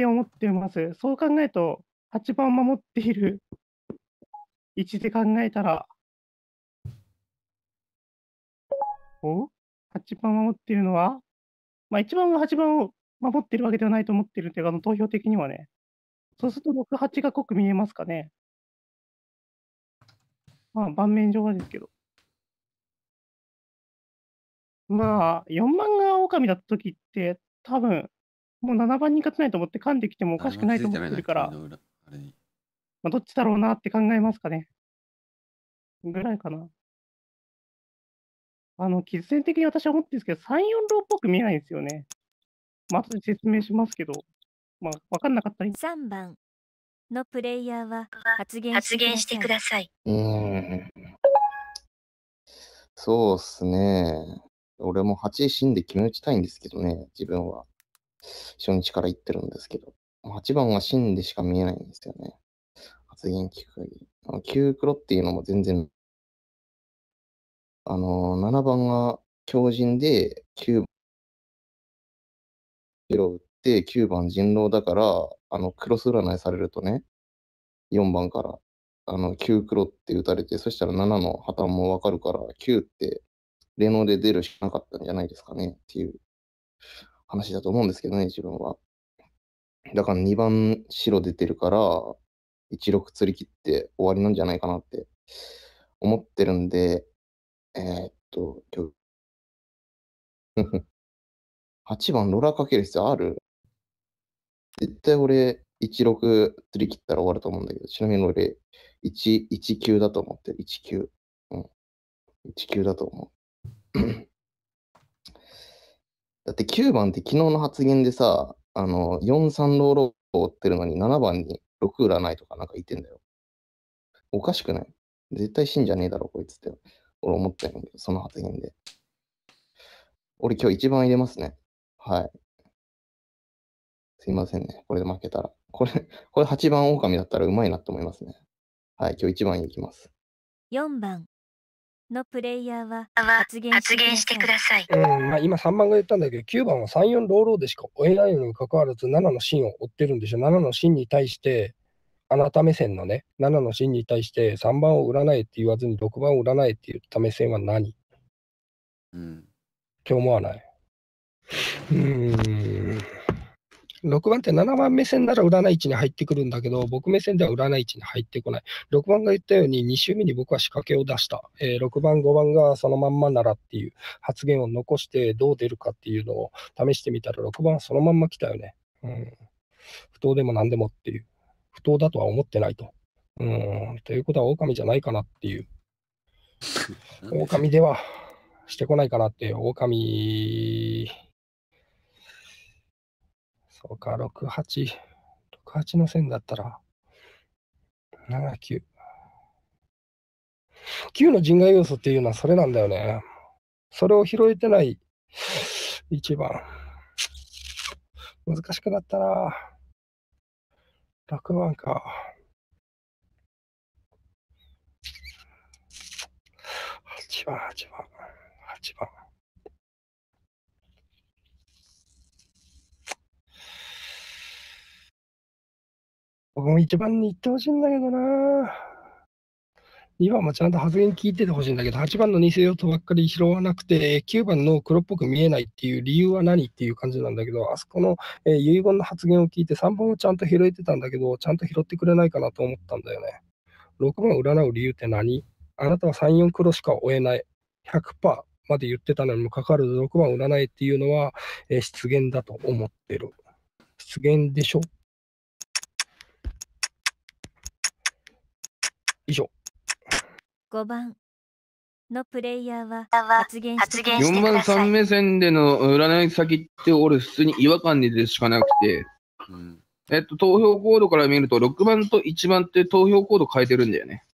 って思ってます。そう考えると、8番を守っている位置で考えたら、お ?8 番守っているのは、まあ、1番は8番を守っているわけではないと思っているというか、あの投票的にはね。そうすると6、8が濃く見えますかね。まあ、盤面上はですけど。まあ、4番が狼だった時って、多分、もう7番に勝てないと思って噛んできてもおかしくないと思ってるから、まあ、どっちだろうなって考えますかね。ぐらいかな。あの、喫煙的に私は思ってるんですけど、3、4郎っぽく見えないんですよね。まあ、後で説明しますけど、まあ、わかんなかったり。3番のプレイヤーは発言してください。うん。そうっすね。俺も8位死んで決め打ちたいんですけどね、自分は。初日から言ってるんですけど、8番が真でしか見えないんですよね。発言聞く限9黒っていうのも全然、あの、7番が強靭で、9番、白打って、9番人狼だから、あの、クロス占いされるとね、4番から、あの、9黒って打たれて、そしたら7の破綻もわかるから、9って、レノで出るしかなかったんじゃないですかねっていう話だと思うんですけどね、自分は。だから2番白出てるから、16釣り切って終わりなんじゃないかなって思ってるんで、えー、っと、今日8 番ロラかける必要ある絶対俺、16釣り切ったら終わると思うんだけど、ちなみに俺、1、19だと思ってる。19。うん。19だと思う。だって9番って昨日の発言でさ、あの、4-3ローローを追ってるのに7番に6占ないとかなんか言ってんだよ。おかしくない絶対死んじゃねえだろ、こいつって。俺思ったんだけど、その発言で。俺今日一番入れますね。はい。すいませんね。これで負けたら。これ、これ8番狼だったらうまいなと思いますね。はい、今日1番いきます。4番。のプレイヤーは発言してください。まあ、今3番が言ったんだけど、9番は3、4ローローでしか追えないのにかかわらず、7の芯を追ってるんでしょ。7の芯に対して、あなた目線のね、7の芯に対して3番を占えいって言わずに6番を占えいって言った目線は何うん。って思わない。うん。6番って7番目線なら占い値に入ってくるんだけど、僕目線では占い値に入ってこない。6番が言ったように、2周目に僕は仕掛けを出した。えー、6番、5番がそのまんまならっていう発言を残して、どう出るかっていうのを試してみたら、6番はそのまんま来たよね。うん。不当でも何でもっていう。不当だとは思ってないと。うん。ということは、狼じゃないかなっていう。狼ではしてこないかなって、狼そうか、6、8。6、8の線だったら、7、9。9の人外要素っていうのはそれなんだよね。それを拾えてない一番。難しくなったな。6番か。8番、8番、8番。僕も一番に行ってほしいんだけどな。2番もちゃんと発言聞いててほしいんだけど、8番の偽用とばっかり拾わなくて、9番の黒っぽく見えないっていう理由は何っていう感じなんだけど、あそこの、えー、遺言の発言を聞いて、3番をちゃんと拾えてたんだけど、ちゃんと拾ってくれないかなと思ったんだよね。6番占う理由って何あなたは3、4黒しか追えない。100%まで言ってたのにもかかわらず、6番占いっていうのは、えー、失言だと思ってる。失言でしょ以上5番のプレイヤーは発言してくだ4番3目線での占い先って俺普通に違和感でしかなくて、うん、えっと、投票コードから見ると6番と1番って投票コード変えてるんだよね。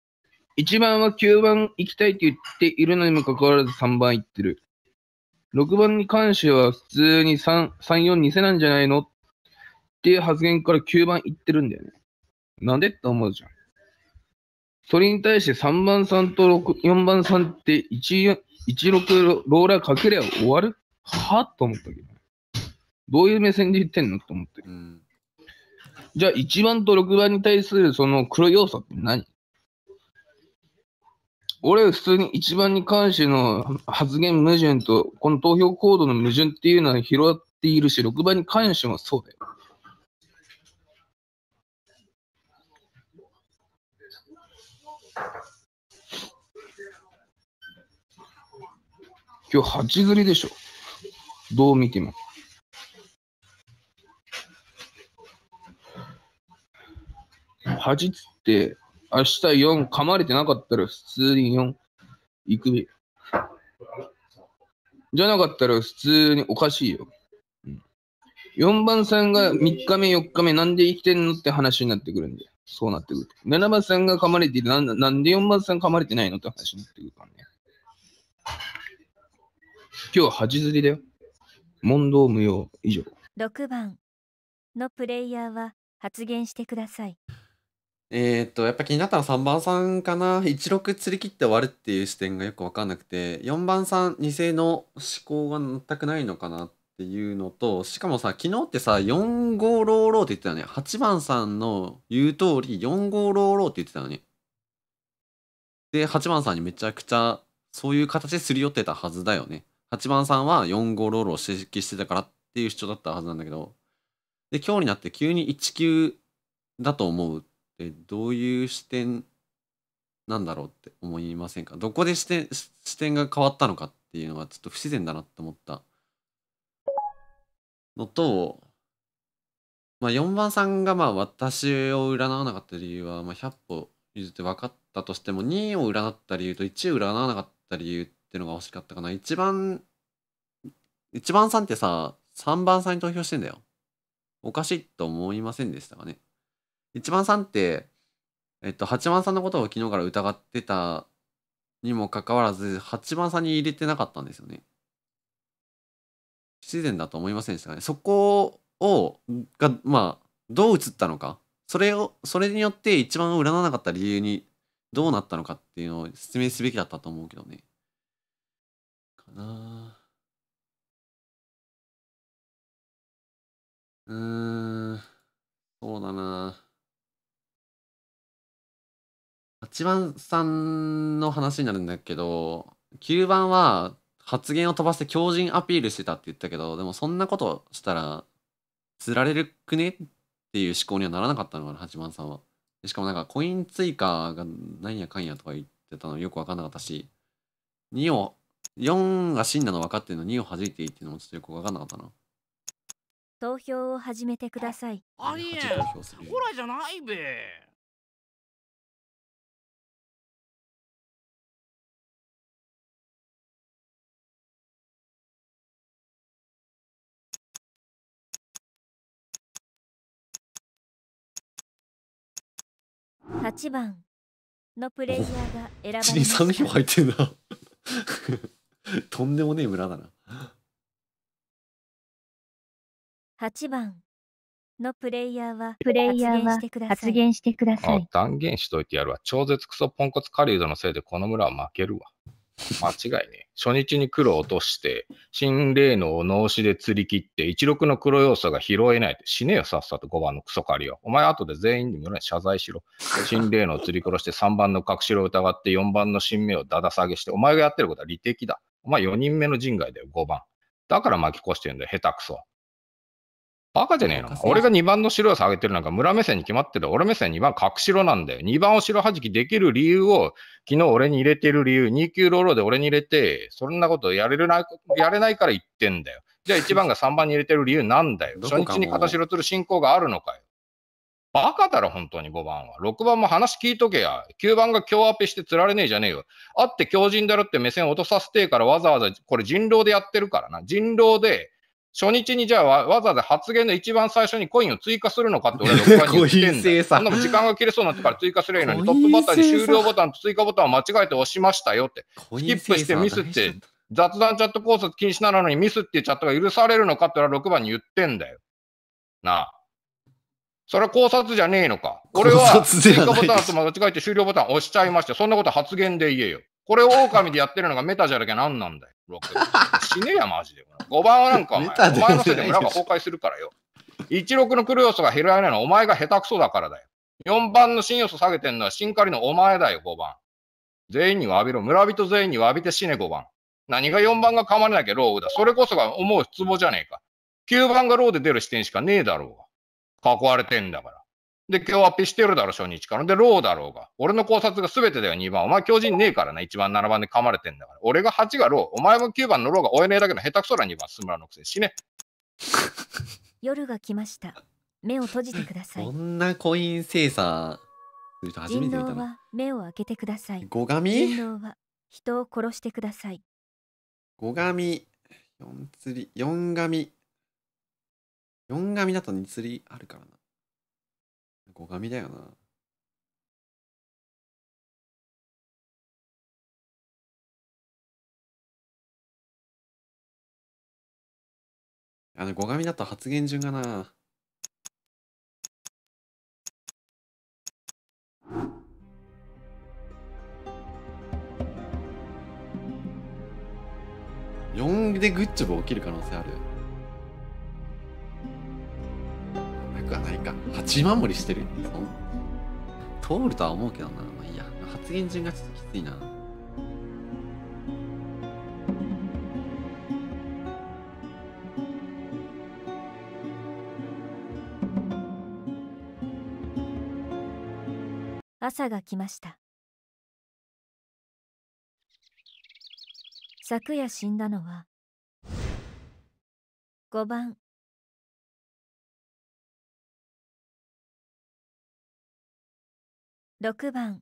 1番は9番行きたいって言っているのにもかかわらず3番行ってる。6番に関しては普通に3、3、4偽なんじゃないのっていう発言から9番行ってるんだよね。なんでって思うじゃん。それに対して3番さんと6 4番さんって16ローラーかけりゃ終わるはと思ったけど。どういう目線で言ってんのと思って。る。じゃあ1番と6番に対するその黒要素って何俺普通に1番に関しての発言矛盾と、この投票行動の矛盾っていうのは広がっているし、6番に関してもそうだよ。今日8釣りでしょ。どう見ても。8つって、明日4噛まれてなかったら普通に4行くべ。じゃなかったら普通におかしいよ。4番さんが3日目、4日目、なんで生きてんのって話になってくるんで、そうなってくる。7番さんが噛まれてる。なんで4番さん噛まれてないのって話になってくるからね。今日恥ずりだよ。問答無用以上。6番のプレイヤーは発言してください。えー、っと、やっぱ気になったのは3番さんかな。16釣り切って終わるっていう視点がよくわかんなくて、4番さん、2世の思考が全くないのかなっていうのと、しかもさ、昨日ってさ、4 5ローローって言ってたよね。8番さんの言う通り、4 5ローローって言ってたのに。で、8番さんにめちゃくちゃそういう形ですり寄ってたはずだよね。8番さんは4五ロールを指摘してたからっていう主張だったはずなんだけど、で、今日になって急に1級だと思うってどういう視点なんだろうって思いませんかどこで視点視点が変わったのかっていうのがちょっと不自然だなって思ったのと、まあ、4番さんがまあ私を占わなかった理由はまあ100歩譲って分かったとしても2を占った理由と1を占わなかった理由っていうのが欲しかったかな。一番、一番さんってさ、3番さんに投票してんだよ。おかしいと思いませんでしたかね。一番さんって、えっと、八番さんのことを昨日から疑ってたにもかかわらず、八番さんに入れてなかったんですよね。不自然だと思いませんでしたかね。そこを、が、まあ、どう映ったのか。それを、それによって一番占わなかった理由にどうなったのかっていうのを説明すべきだったと思うけどね。かなうんそうだな8番さんの話になるんだけど9番は発言を飛ばして強靭アピールしてたって言ったけどでもそんなことしたら釣られるくねっていう思考にはならなかったのかな8番さんはしかもなんかコイン追加がなんやかんやとか言ってたのよく分かんなかったし2を4が死んだの分かってるの2を弾いていいっていうのもちょっとよく分かんなかったな投票を始めてくださいありえほらじゃないべ8番のプレイヤーが選ばれました。1、2、3票入ってるな とんでもねえ村だな。8番のプレイヤーはプレイヤーは発言してください。断言しといてやるわ。超絶クソポンコツ狩人のせいでこの村は負けるわ。間違いね。初日に黒を落として、新霊能を脳死で釣り切って、16の黒要素が拾えないと、死ねよ、さっさと5番のクソ狩りよ。お前後で全員に村に謝罪しろ。新霊能を釣り殺して、3番の隠しろを疑って、4番の新名をだだ下げして、お前がやってることは利敵だ。お前4人目の陣外だよ、5番。だから巻き越してるんだよ、下手くそ。バカじゃねえの俺が2番の白を下げてるなんか村目線に決まってる。俺目線2番角ろなんだよ。2番を白はじきできる理由を、昨日俺に入れてる理由、2級ローロで俺に入れて、そんなことやれるなやれないから言ってんだよ。じゃあ1番が3番に入れてる理由なんだよ。初日に片白する進行があるのかよ。バカだろ、本当に5番は。6番も話聞いとけや。9番が強アペして釣られねえじゃねえよ。会って強靭だろって目線落とさせてからわざわざ、これ人狼でやってるからな。人狼で、初日にじゃあわざわざ発言の一番最初にコインを追加するのかって俺は6 番に言ってんだんなも時間が切れそうになってから追加すればいいのに、トップバッターに終了ボタンと追加ボタンを間違えて押しましたよって。スキップしてミスって、雑談チャット考察禁止なのにミスっていうチャットが許されるのかって俺は6番に言ってんだよ。なあ。それは考察じゃねえのか。俺は、追加ボタンと間違えて終了ボタン押しちゃいました。そんなこと発言で言えよ。これを狼でやってるのがメタじゃなきゃ何なんだよ。死ねや、マジで。5番はなんかお前、お前のせいで村が崩壊するからよ。16の来る要素が減らないのはお前が下手くそだからだよ。4番の新要素下げてんのは新狩りのお前だよ、5番。全員に詫びろ。村人全員に詫びて死ね、5番。何が4番が噛まれなきゃローだ。それこそが思う壺じゃねえか。9番がロで出る視点しかねえだろうが。囲われてんだから。で、今日アピしてるだろ、初日から。で、ローだろうが。俺の考察が全てだよ、2番。お前強人ねえからな、1番、7番で噛まれてんだから。俺が8がロー。お前も9番のローが追えねえだけの下手くそだ、2番、スムラのくせに死ね。夜が来ました。目を閉じてください。こんなコイン精産人初め目を開けてください。ゴガミ人は人を殺してください。ゴガミ、四釣り、四ガミ。4紙だと2釣りあるからな。5紙だよな。あの、5紙だと発言順がな。4でグッジョブ起きる可能性ある。くはないか8万盛りしてる通るとは思うけどなまあいいや発言順がちょっときついな朝が来ました昨夜死んだのは5番6番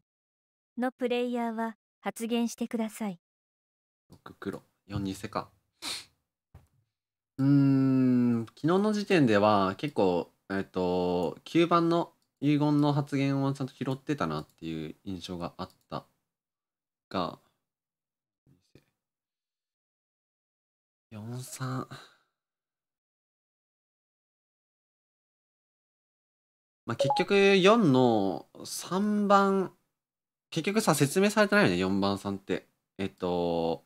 のプレイヤーは発言してください6黒4ニセかうーん昨日の時点では結構えっ、ー、と9番の遺言の発言をちゃんと拾ってたなっていう印象があったが43まあ、結局4の3番、結局さ、説明されてないよね、4番さんって。えっと、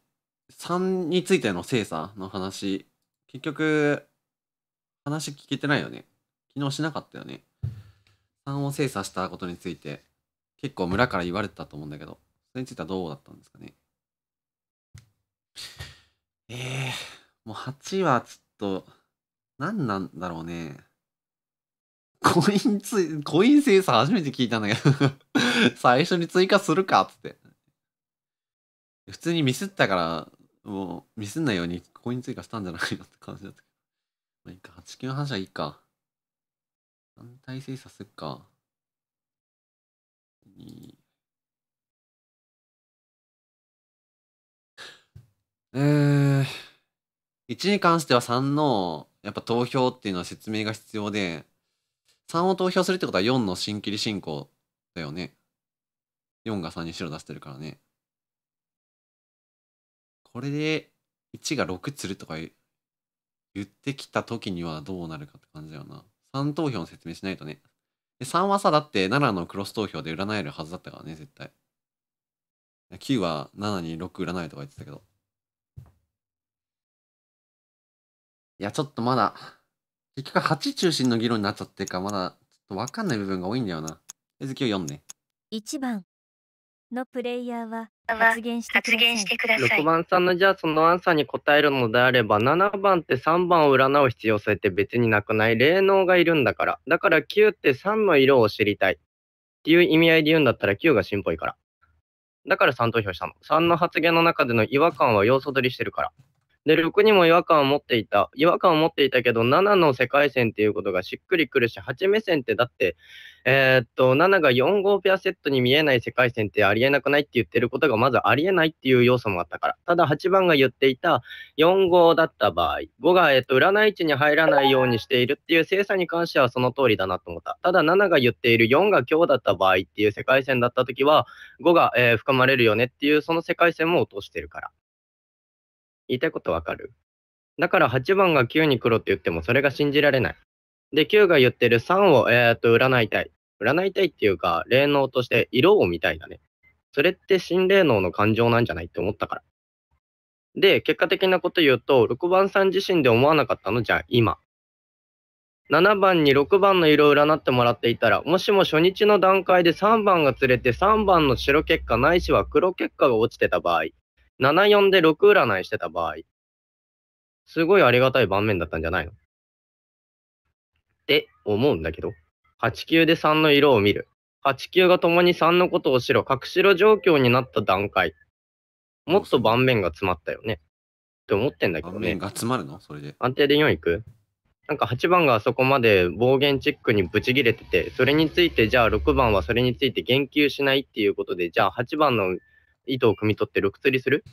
3についての精査の話、結局、話聞けてないよね。昨日しなかったよね。3を精査したことについて、結構村から言われてたと思うんだけど、それについてはどうだったんですかね。ええー、もう8はちょっと、何なんだろうね。コインつ、コイン精査初めて聞いたんだけど 最初に追加するかっつって。普通にミスったから、もうミスんないようにコイン追加したんじゃないのって感じだったけど。まあいいか、8級の話はいいか。反対精査すっか。えー、1に関しては3の、やっぱ投票っていうのは説明が必要で、3を投票するってことは4の新切り進行だよね。4が3に白出してるからね。これで1が6つるとか言ってきた時にはどうなるかって感じだよな。3投票の説明しないとね。で3はさ、だって7のクロス投票で占えるはずだったからね、絶対。9は7に6占えとか言ってたけど。いや、ちょっとまだ結局8中心の議論になっちゃってるかまだちょっと分かんない部分が多いんだよな。えずきを読んで。1番のプレイヤーは発言してください。6番さんのじゃあそのアンサーに答えるのであれば7番って3番を占う必要性って別になくない霊能がいるんだから。だから9って3の色を知りたいっていう意味合いで言うんだったら9がしんぽいから。だから3投票したの。3の発言の中での違和感は要素取りしてるから。で、6にも違和感を持っていた。違和感を持っていたけど、7の世界線っていうことがしっくりくるし、8目線ってだって、えー、っと、7が4号ペアセットに見えない世界線ってありえなくないって言ってることがまずありえないっていう要素もあったから。ただ8番が言っていた4号だった場合、5が、えっと、占い値に入らないようにしているっていう精査に関してはその通りだなと思った。ただ7が言っている4が今日だった場合っていう世界線だった時は、5が、えー、含まれるよねっていうその世界線も落としてるから。言いたいことわかるだから8番が9に黒って言ってもそれが信じられない。で、9が言ってる3を、えー、っと、占いたい。占いたいっていうか、霊能として色を見たいだね。それって心霊能の感情なんじゃないって思ったから。で、結果的なこと言うと、6番さん自身で思わなかったのじゃ今。7番に6番の色を占ってもらっていたら、もしも初日の段階で3番が釣れて3番の白結果ないしは黒結果が落ちてた場合、74で6占いしてた場合、すごいありがたい盤面だったんじゃないのって思うんだけど、89で3の色を見る。89が共に3のことを白、隠しろ状況になった段階、もっと盤面が詰まったよね。って思ってんだけどね。盤面が詰まるのそれで。安定で4いくなんか8番があそこまで暴言チックにブチギレてて、それについてじゃあ6番はそれについて言及しないっていうことで、じゃあ8番の糸を汲み取って6釣りする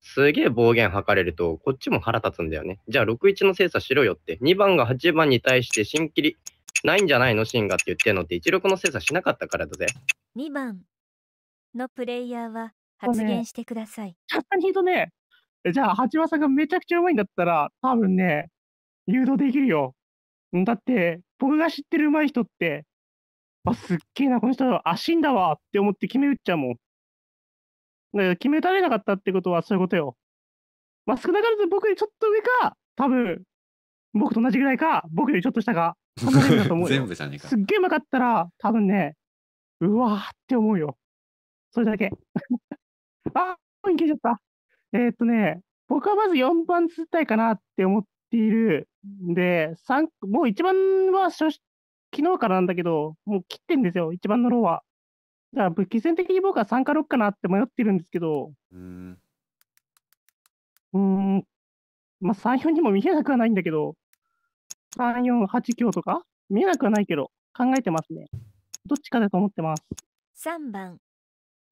すげえ暴言吐かれると、こっちも腹立つんだよね。じゃあ61の精査しろよって。2番が8番に対して新切り、ないんじゃないのシンがって言ってんのって16の精査しなかったからだぜ。2番のプレイヤーは発言してください。さすがにとね、じゃあ8番さんがめちゃくちゃうまいんだったら、多分ね、誘導できるよ。だって、僕が知ってるうまい人って、あ、すっげえな、この人、足んだわって思って決め打っちゃうもん。決められなかったってことはそういうことよ。まあ、少なからず僕よりちょっと上か、多分僕と同じぐらいか、僕よりちょっと下か、だと思う 全部じゃねえか。すっげえうまかったら、多分ね、うわーって思うよ。それだけ。あー、いえちゃった。えー、っとね、僕はまず4番釣りたいかなって思っている。で、3もう1番は昨日からなんだけど、もう切ってんですよ、1番のローは。だから、器戦的に僕は3か6かなって迷ってるんですけど、うん、うん、まあ、3、4にも見えなくはないんだけど、3、4、8、強とか見えなくはないけど、考えてますね。どっちかだと思ってます。3番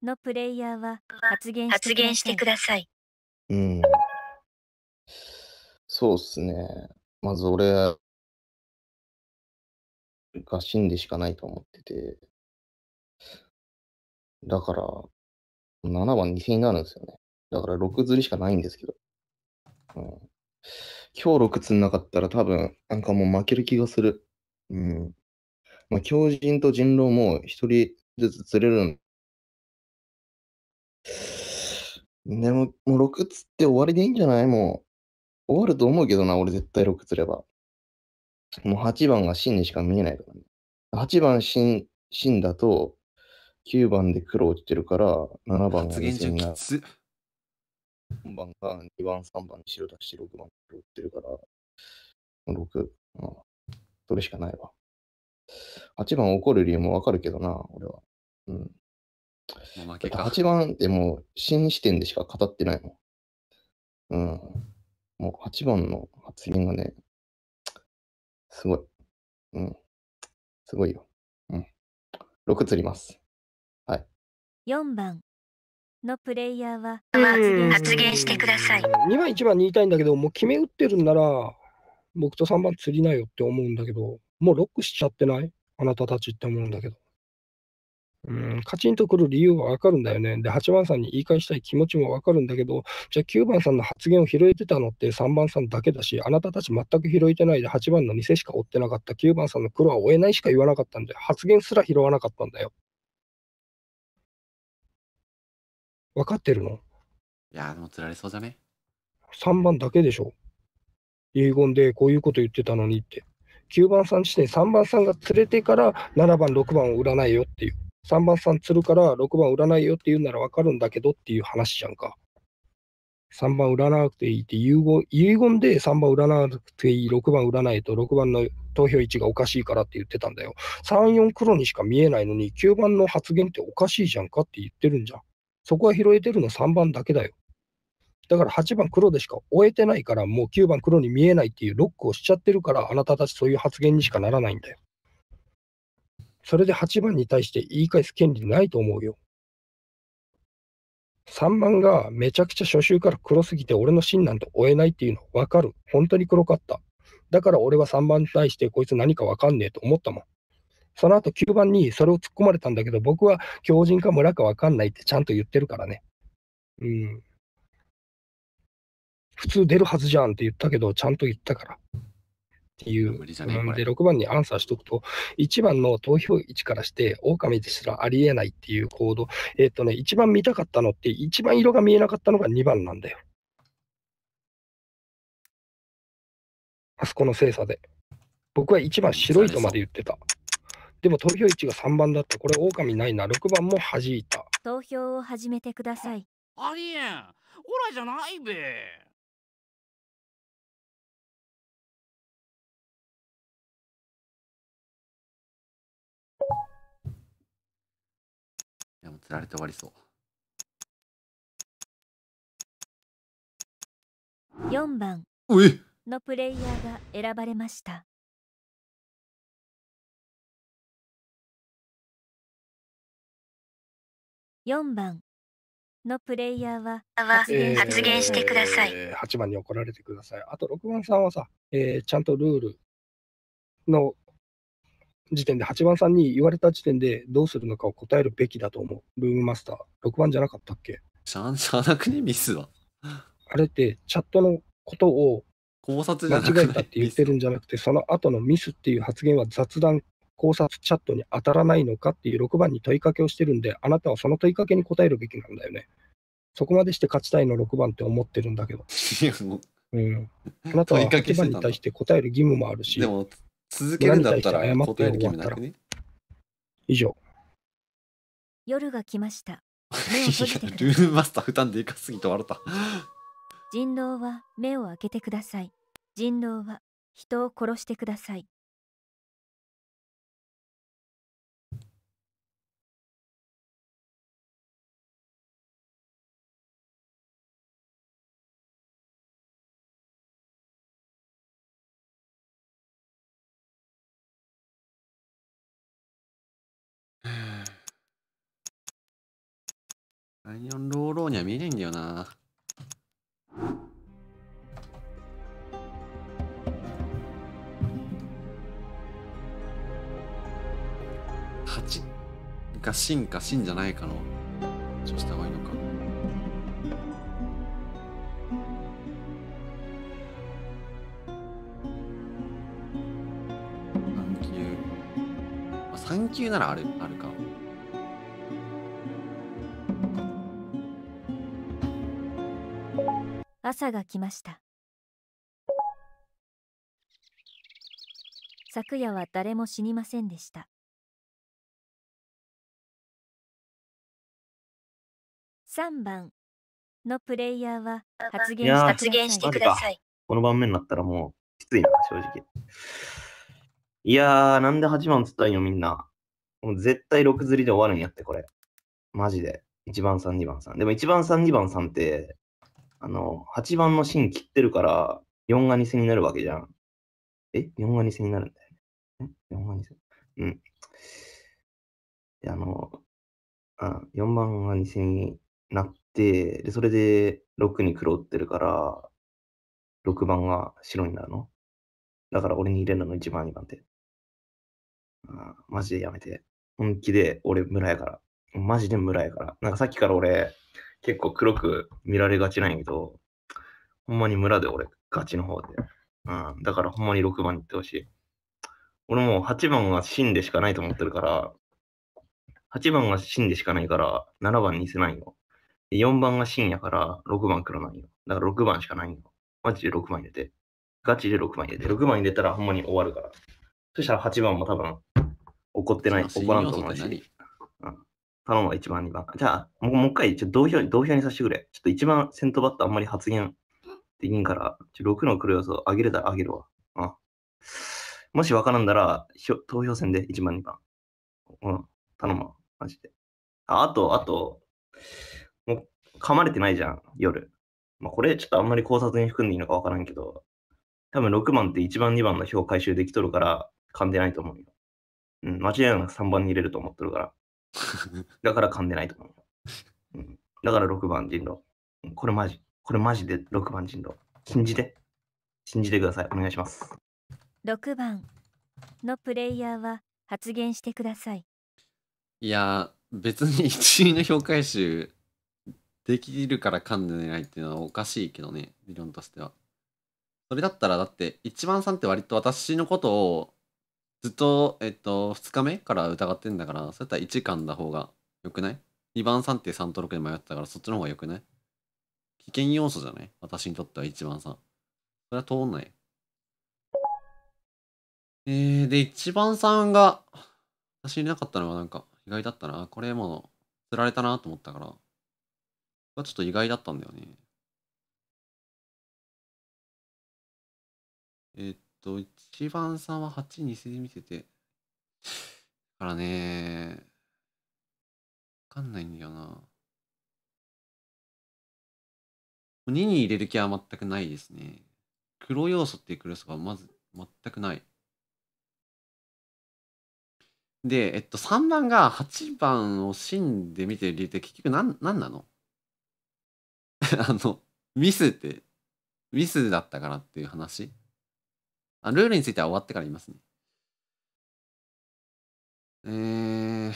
のプレイヤーは発言してください。うん。そうっすね。まず俺が死んでしかないと思ってて。だから、7番2000になるんですよね。だから6釣りしかないんですけど。うん、今日6釣んなかったら多分、なんかもう負ける気がする。うん。まあ、狂人と人狼も一人ずつ釣れるん。でも、もう6釣って終わりでいいんじゃないもう。終わると思うけどな、俺絶対6釣れば。もう8番が真にしか見えないからね。8番真、真だと、9番で黒落ちてるから、7番が優勢になる。4番が2番、3番に白出して6番で黒落ちてるから、6、それしかないわ。8番怒る理由もわかるけどな、俺は。うん。も8番ってもう、新視点でしか語ってないもん。うん。もう8番の発言がね、すごい。うん。すごいよ。うん。6釣ります。4番のプレイヤーは発言してください。2番1番に言いたいんだけど、もう決め打ってるんなら、僕と3番釣りなよって思うんだけど、もうロックしちゃってないあなたたちって思うんだけど。うん、カチンとくる理由はわかるんだよね。で、8番さんに言い返したい気持ちもわかるんだけど、じゃあ9番さんの発言を拾えてたのって3番さんだけだし、あなたたち全く拾えてないで8番の店しか追ってなかった、9番さんの黒は追えないしか言わなかったんで、発言すら拾わなかったんだよ。分かってるのいやー、でも釣られそうじゃね ?3 番だけでしょ。遺言でこういうこと言ってたのにって。9番さん自身、3番さんが釣れてから7番、6番を売らないよっていう。3番さん釣るから6番売らないよって言うなら分かるんだけどっていう話じゃんか。3番売らなくていいって遺言、遺言で3番売らなくていい、6番売らないと6番の投票位置がおかしいからって言ってたんだよ。3、4黒にしか見えないのに、9番の発言っておかしいじゃんかって言ってるんじゃん。そこは拾えてるの3番だけだよ。だから8番黒でしか終えてないから、もう9番黒に見えないっていうロックをしちゃってるから、あなたたちそういう発言にしかならないんだよ。それで8番に対して言い返す権利ないと思うよ。3番がめちゃくちゃ初週から黒すぎて俺の芯なんて追えないっていうの分かる。本当に黒かった。だから俺は3番に対してこいつ何か分かんねえと思ったもん。その後9番にそれを突っ込まれたんだけど、僕は強靭か村か分かんないってちゃんと言ってるからね。うん。普通出るはずじゃんって言ったけど、ちゃんと言ったから。っていう。うん、で、6番にアンサーしとくと、1番の投票位置からして、狼ですらありえないっていう行動。えっ、ー、とね、一番見たかったのって、一番色が見えなかったのが2番なんだよ。あそこの精査で。僕は1番白いとまで言ってた。でも投票位置が3番だった。これ、狼ないな。6番も弾いた。投票を始めてください。ありえん。オラじゃないべ。でも釣られて終わりそう。4番のプレイヤーが選ばれました。4番のプレイヤーは発言,、してください、えー、8番に怒られてください。あと6番さんはさ、えー、ちゃんとルールの時点で8番さんに言われた時点でどうするのかを答えるべきだと思う。ルームマスター。6番じゃなかったっけしゃしゃなくねミスは。あれってチャットのことを考察間違えたって言ってるんじゃなくて、その後のミスっていう発言は雑談考察チャットに当たらないのかっていう6番に問いかけをしてるんで、あなたはその問いかけに答えるべきなんだよね。そこまでして勝ちたいの6番って思ってるんだけど。う。ん。あなたは8番に対して答える義務もあるし、でも、続けるんだったら謝って終わったら。ね、以上。夜が来ました。ルームマスター負担でかすぎて笑った。人狼は目を開けてください。人狼は人を殺してください。ライオンローローには見えないんだよな。8が真か真じゃないかのそうした方がいいのか。3級ならあるあるか。朝が来ました昨夜は誰も死にませんでした3番のプレイヤーは発言してください。この盤面になったらもうきついな、正直。いやー、なんで8番つったんよ、みんな。もう絶対6釣りで終わるんやって、これ。マジで。1番さん、2番さん。でも1番さん、2番さんって、あの、8番の芯切ってるから、4が2 0 0 0になるわけじゃん。え ?4 が2 0 0 0になるんだよね。え ?4 が2 0うん。で、あの、あ4番が2 0 0 0になって、で、それで6に黒打ってるから、6番が白になるのだから俺に入れるの1番、2番って。あマジでやめて。本気で俺村やから。マジで村やから。なんかさっきから俺、結構黒く見られがちなんやけど、ほんまに村で俺、ガチの方で。うん、だからほんまに6番に行ってほしい。俺も8番がんでしかないと思ってるから、8番がんでしかないから、7番にせないよ。4番が芯やから、6番黒ないよ。だから6番しかないよ。マジで6番入れて。ガチで6番入れて。6番入れたらほんまに終わるから。そしたら8番も多分怒ってない、怒らんと思うし。うん頼むわ、1番、2番。じゃあ、もう一回、ちょっと同票に、同票にさせてくれ。ちょっと1番、先頭バッターあんまり発言できんから、ちょ6の黒要素上げれたら上げるわ。あもしわからんだら、投票戦で1番、2番。うん、頼むわ、マジで。ああと、あと、もう噛まれてないじゃん、夜。まあ、これちょっとあんまり考察に含んでいいのかわからんけど、多分6番って1番、2番の票回収できとるから、噛んでないと思うよ。うん、間違いなく3番に入れると思っとるから。だから噛んでないと思う。うん、だから6番人狼。これマジ。これマジで6番人狼。信じて。信じてください。お願いします。6番のプレイヤーは発言してください。いや、別に1位の評価集できるから噛んでないっていうのはおかしいけどね、理論としては。それだったらだって1番さんって割と私のことをずっと、えっと、2日目から疑ってんだから、そうやったら1噛んだ方がよくない ?2 番3って3と6で迷ったから、そっちの方がよくない危険要素じゃない私にとっては1番3。それは通んない。えー、で、1番3が、私になかったのはなんか意外だったな。これも釣られたなと思ったから。これはちょっと意外だったんだよね。えっと、と、1番さんは8、2筋見てて。だからね、わかんないんだよな。2に入れる気は全くないですね。黒要素っていう黒要素がまず全くない。で、えっと、3番が8番を芯で見てる理由って結局なんなの あの、ミスって、ミスだったからっていう話あルールについては終わってから言いますね。えー、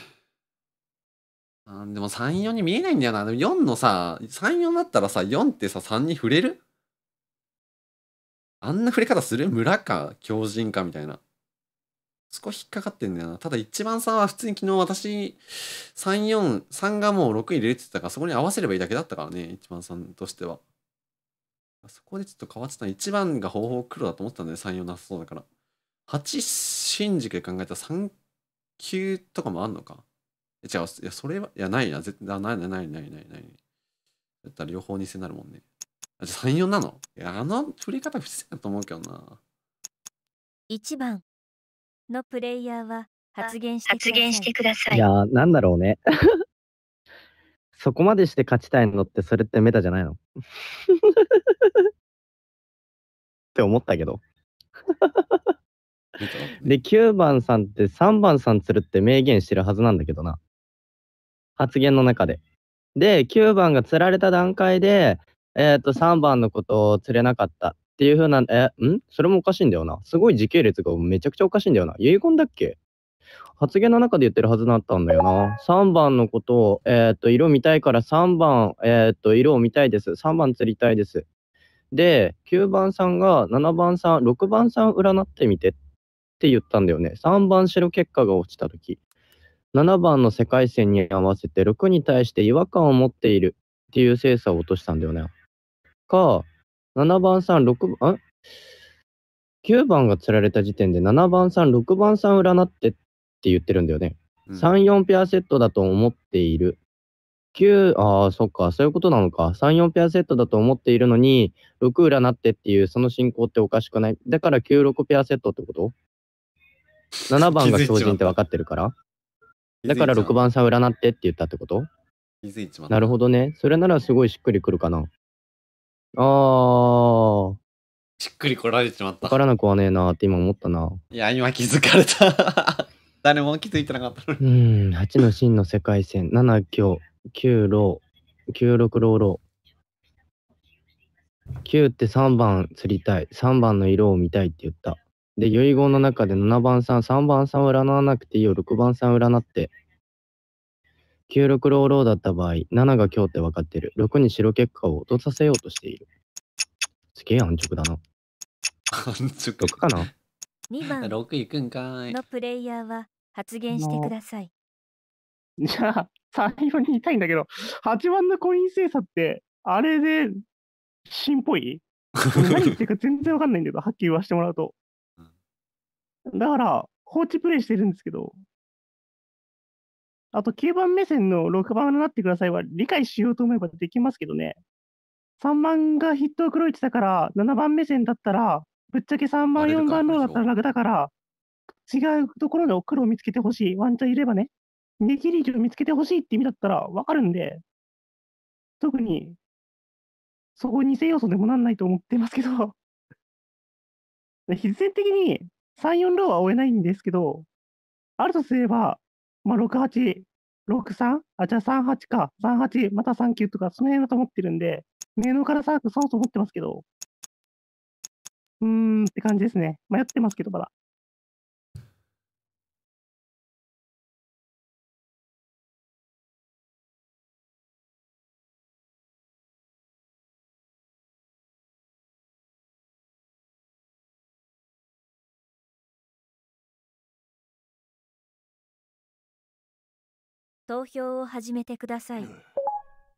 あでも3、4に見えないんだよな。でも4のさ、3、4だったらさ、4ってさ、3に触れるあんな触れ方する村か、狂人かみたいな。そこ引っかかってんだよな。ただ一番さは普通に昨日私、3、4、3がもう6入れるって言ってたから、そこに合わせればいいだけだったからね、一番さんとしては。あそこでちょっと変わってた1番が方法黒だと思ってたんで3、4なさそうだから。8新宿で考えたら3級とかもあんのか違う、いや、それは、いや、ないな、絶対、ないないないないないなだったら両方にせになるもんね。あ、じゃあ3、4なのいや、あの振り方不自然だと思うけどな。1番のプレイヤーは発言してください。いやー、なんだろうね。そこまでして勝ちたいのってそれってメタじゃないのって思ったけどで9番さんって3番さん釣るって明言してるはずなんだけどな発言の中でで9番が釣られた段階でえっ、ー、と3番のことを釣れなかったっていう風なえんそれもおかしいんだよなすごい時系列がめちゃくちゃおかしいんだよな遺言だっけ発言の中で言ってるはずだったんだよな。3番のことを、えっ、ー、と、色見たいから3番、えっ、ー、と、色を見たいです。3番釣りたいです。で、9番さんが7番さん、6番さん占ってみてって言ったんだよね。3番白結果が落ちたとき。7番の世界線に合わせて6に対して違和感を持っているっていう精査を落としたんだよね。か、7番さん、6番、9番が釣られた時点で7番さん、6番さん占ってってって言ってるんだよね。うん、3、4ペアセットだと思っている。9、ああ、そっか、そういうことなのか。3、4ペアセットだと思っているのに、6裏なってっていう、その進行っておかしくない。だから9、6ペアセットってこと ?7 番が超人って分かってるからだから6番差裏なってって言ったってことなるほどね。それならすごいしっくりくるかな。ああ。しっくり来られちまった。わからなくはねえなーって今思ったな。いや、今気づかれた。誰も気づいてなかったうん、8の真の世界線、7強、9ロー、96ローロー。9って3番釣りたい、3番の色を見たいって言った。で、遺言の中で7番さん、3番さん占わなくていいよ、6番さん占って。96ローローだった場合、7が今日って分かってる。6に白結果を落とさせようとしている。すげえ安直だな。安直6かな ?2 番6行くんかーい。のプレイヤーは発言してください。じゃあ、3、4に言いたいんだけど、8番のコイン精査って、あれで、新っぽい何言ってるか全然わかんないんだけど、はっきり言わせてもらうと。だから、放置プレイしてるんですけど、あと9番目線の6番になってくださいは理解しようと思えばできますけどね。3番がヒットを黒いてたから、7番目線だったら、ぶっちゃけ3番、4番ローだったら楽だから、違うところの黒を見つけてほしい、ワンチャンいればね、ネギリーを見つけてほしいって意味だったら分かるんで、特にそこ偽要素でもなんないと思ってますけど必然的に3、4ローは追えないんですけど、あるとすれば、まあ、6、8、6、3? あ、じゃあ3、8か。3、8、また3、9とか、その辺だと思ってるんで、芸のからサーク3と思ってますけど、うーんって感じですね。迷ってますけど、まだ。投票を始めてください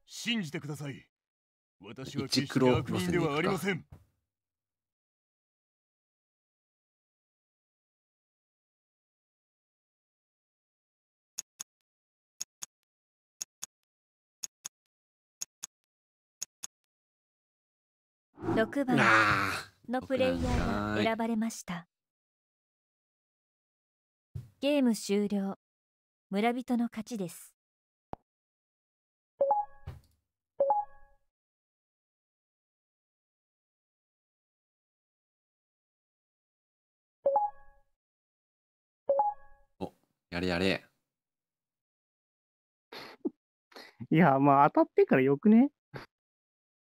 信じてください私は決して悪人ではありません6番のプレイヤーが選ばれましたゲーム終了村人の勝ちです。お、やれやれ。いや、まあ当たってからよくね。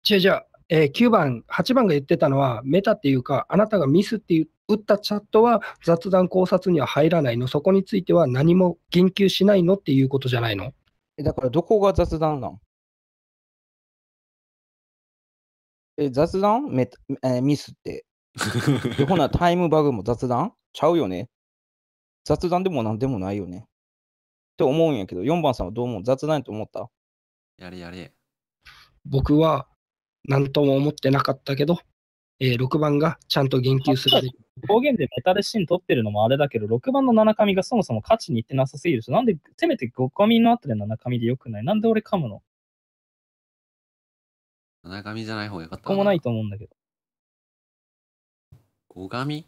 違う違う、えー、9番、8番が言ってたのは、メタっていうか、あなたがミスって言っ打ったチャットは雑談考察には入らないの、そこについては何も言及しないのっていうことじゃないのえだからどこが雑談なんえ、雑談メえーミスって。でほな、タイムバグも雑談ちゃうよね。雑談でもなんでもないよね。って思うんやけど、4番さんはどう思う雑談やと思ったやれやれ。僕は何とも思ってなかったけど、えー、6番がちゃんと言及する方言でメタルシーン撮ってるのもあれだけど、6番の七神がそもそも勝ちにいってなさすぎるし、なんで、せめて5神の後で七神でよくないなんで俺噛むの七神じゃない方がよかった。ここもないと思うんだけど。5神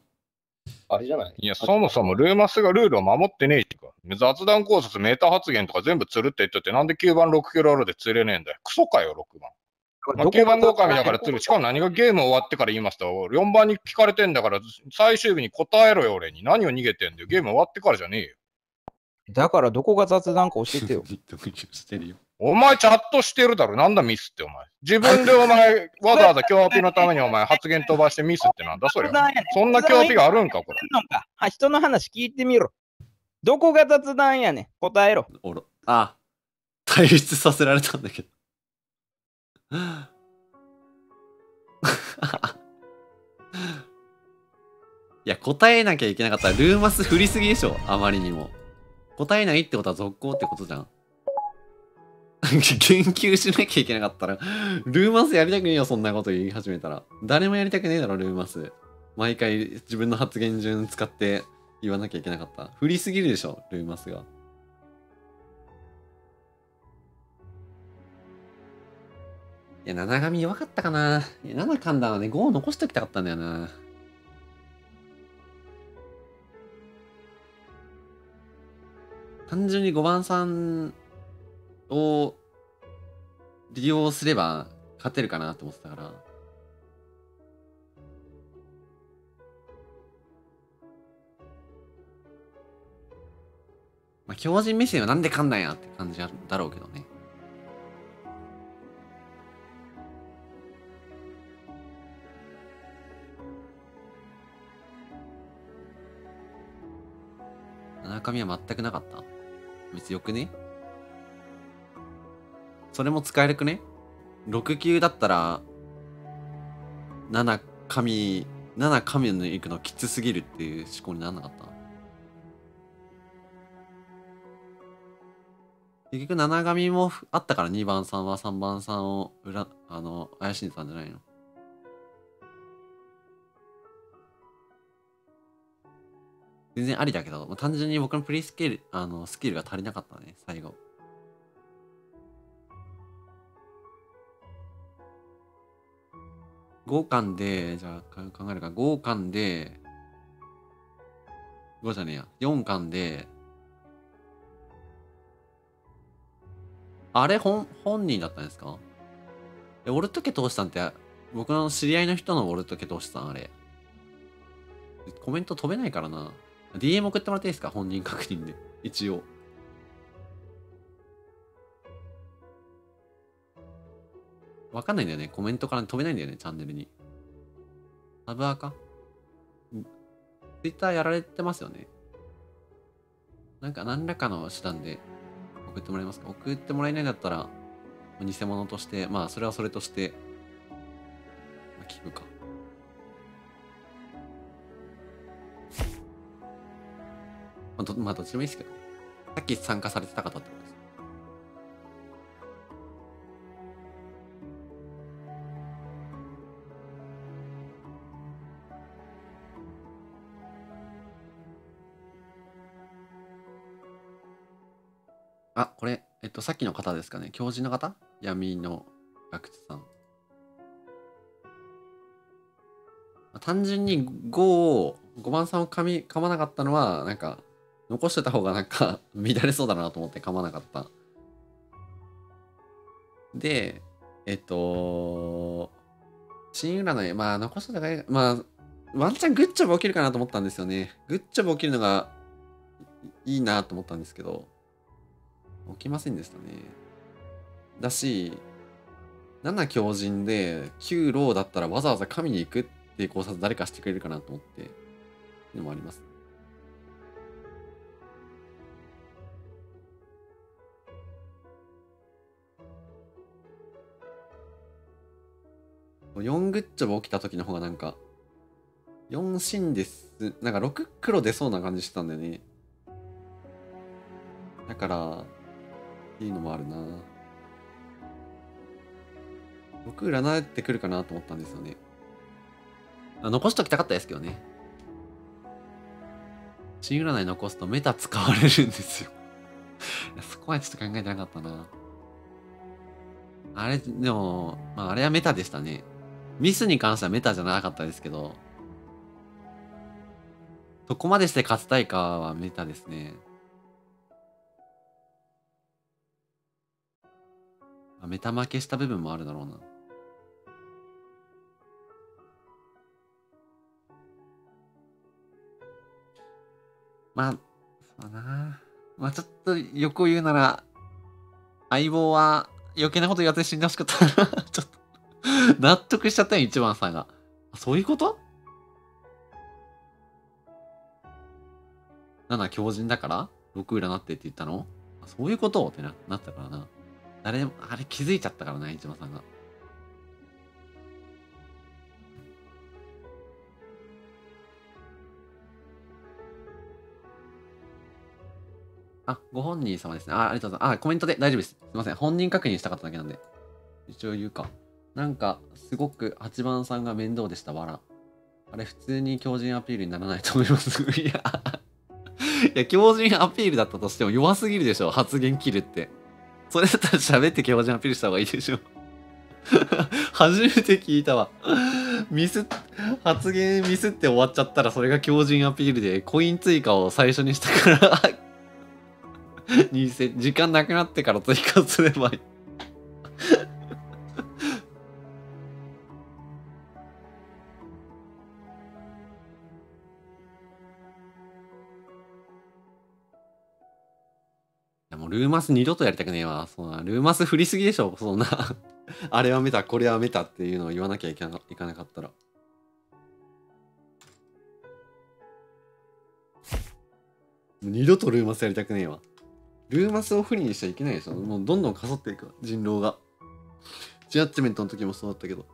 あれじゃないいや、そもそもルーマスがルールを守ってねえてか、雑談考察、メーター発言とか全部つるって言ってて、なんで9番6キロあるで釣れねえんだよ。クソかよ、6番。まあ、番狼だから鶴、しかも何がゲーム終わってから言いました。4番に聞かれてんだから、最終日に答えろよ、俺に。何を逃げてんだよ。ゲーム終わってからじゃねえよ。だから、どこが雑談か教えてよ。お前、チャットしてるだろ。なんだミスって、お前。自分でお前、わざわざ強アピのためにお前、発言飛ばしてミスってなんだそれ。そんな強アピがあるんか、これ。人の話聞いてみろ。どこが雑談やねん。答えろ。ああ、退出させられたんだけど。いや、答えなきゃいけなかったら、ルーマス振りすぎでしょ。あまりにも。答えないってことは続行ってことじゃん。研 究しなきゃいけなかったら、ルーマスやりたくねえよ、そんなこと言い始めたら。誰もやりたくねえだろ、ルーマス。毎回自分の発言順使って言わなきゃいけなかった。振りすぎるでしょ、ルーマスが。いや、七神弱かったかな。いや、7噛んだはね、5を残しときたかったんだよな。単純に5番さんを利用すれば勝てるかなと思ってたから。まあ、強人目線はなんで噛んだんやって感じだろうけどね。中身は全くなかった別よくねそれも使えるくね ?6 級だったら、7神、7神の行くのきつすぎるっていう思考にならなかった結局7神もあったから2番さんは3番さんを裏、あの、怪しんでたんじゃないの全然ありだけど、まあ、単純に僕のプリスケール、あの、スキルが足りなかったね、最後。5巻で、じゃあ考えるか、5巻で、5じゃねえや、4巻で、あれ本、本人だったんですかえ、オルトケ投資さんって、僕の知り合いの人のオルトケ投資さん、あれ。コメント飛べないからな。DM 送ってもらっていいですか本人確認で。一応。わかんないんだよね。コメントから飛べないんだよね、チャンネルに。サブアカ ?Twitter やられてますよね。なんか何らかの手段で送ってもらえますか送ってもらえないんだったら、偽物として、まあそれはそれとして、まあ、聞くか。まあど、まあ、どっちでもいいですけどね。さっき参加されてた方ってことです。あ、これ、えっと、さっきの方ですかね。教授の方闇の学徒さん。単純に5を、5番さんを噛み噛まなかったのは、なんか、残してた方がなんか 乱れそうだなと思って噛まなかった。で、えっと、新占い、まあ残してた方が、まあ、ワンチャングッジョブ起きるかなと思ったんですよね。グッジョブ起きるのがいいなと思ったんですけど、起きませんでしたね。だし、7強靭で9ローだったらわざわざ神に行くっていう考察誰かしてくれるかなと思って、っていうのもあります4グッジョブ起きた時の方がなんか、4シンです。なんか6黒出そうな感じしてたんだよね。だから、いいのもあるな。僕、占ってくるかなと思ったんですよね。あ残しときたかったですけどね。新占い残すとメタ使われるんですよ そこはちょっと考えてなかったな。あれ、でも、まあ、あれはメタでしたね。ミスに関してはメタじゃなかったですけど、そこまでして勝ちたいかはメタですね。メタ負けした部分もあるだろうな。まあ、そうな。まあちょっと欲を言うなら、相棒は余計なこと言わて死んでほしかった。ちょっと 納得しちゃったよ、一番さんが。そういうこと7強人だから ?6 占ってって言ったのそういうことってななったからな。誰でも、あれ気づいちゃったからな、一番さんが。あ、ご本人様ですね。あ、ありがとうございます。あ、コメントで大丈夫です。すいません。本人確認したかっただけなんで。一応言うか。なんかすごく8番さんが面倒でしたわらあれ普通に強靭アピールにならないと思います いやいや強靭アピールだったとしても弱すぎるでしょ発言切るってそれだったら喋って強靭アピールした方がいいでしょ 初めて聞いたわミス発言ミスって終わっちゃったらそれが強靭アピールでコイン追加を最初にしたから2000、時間なくなってから追加すればいいルーマス二度とやりたくねえわ。そんルーマス振りすぎでしょ、そんな あれはメタ、これはメタっていうのを言わなきゃいけないかなかったら。二度とルーマスやりたくねえわ。ルーマスを不利にしちゃいけないでしょ。もうどんどんかっていく人狼が。ジャッジメントの時もそうだったけど。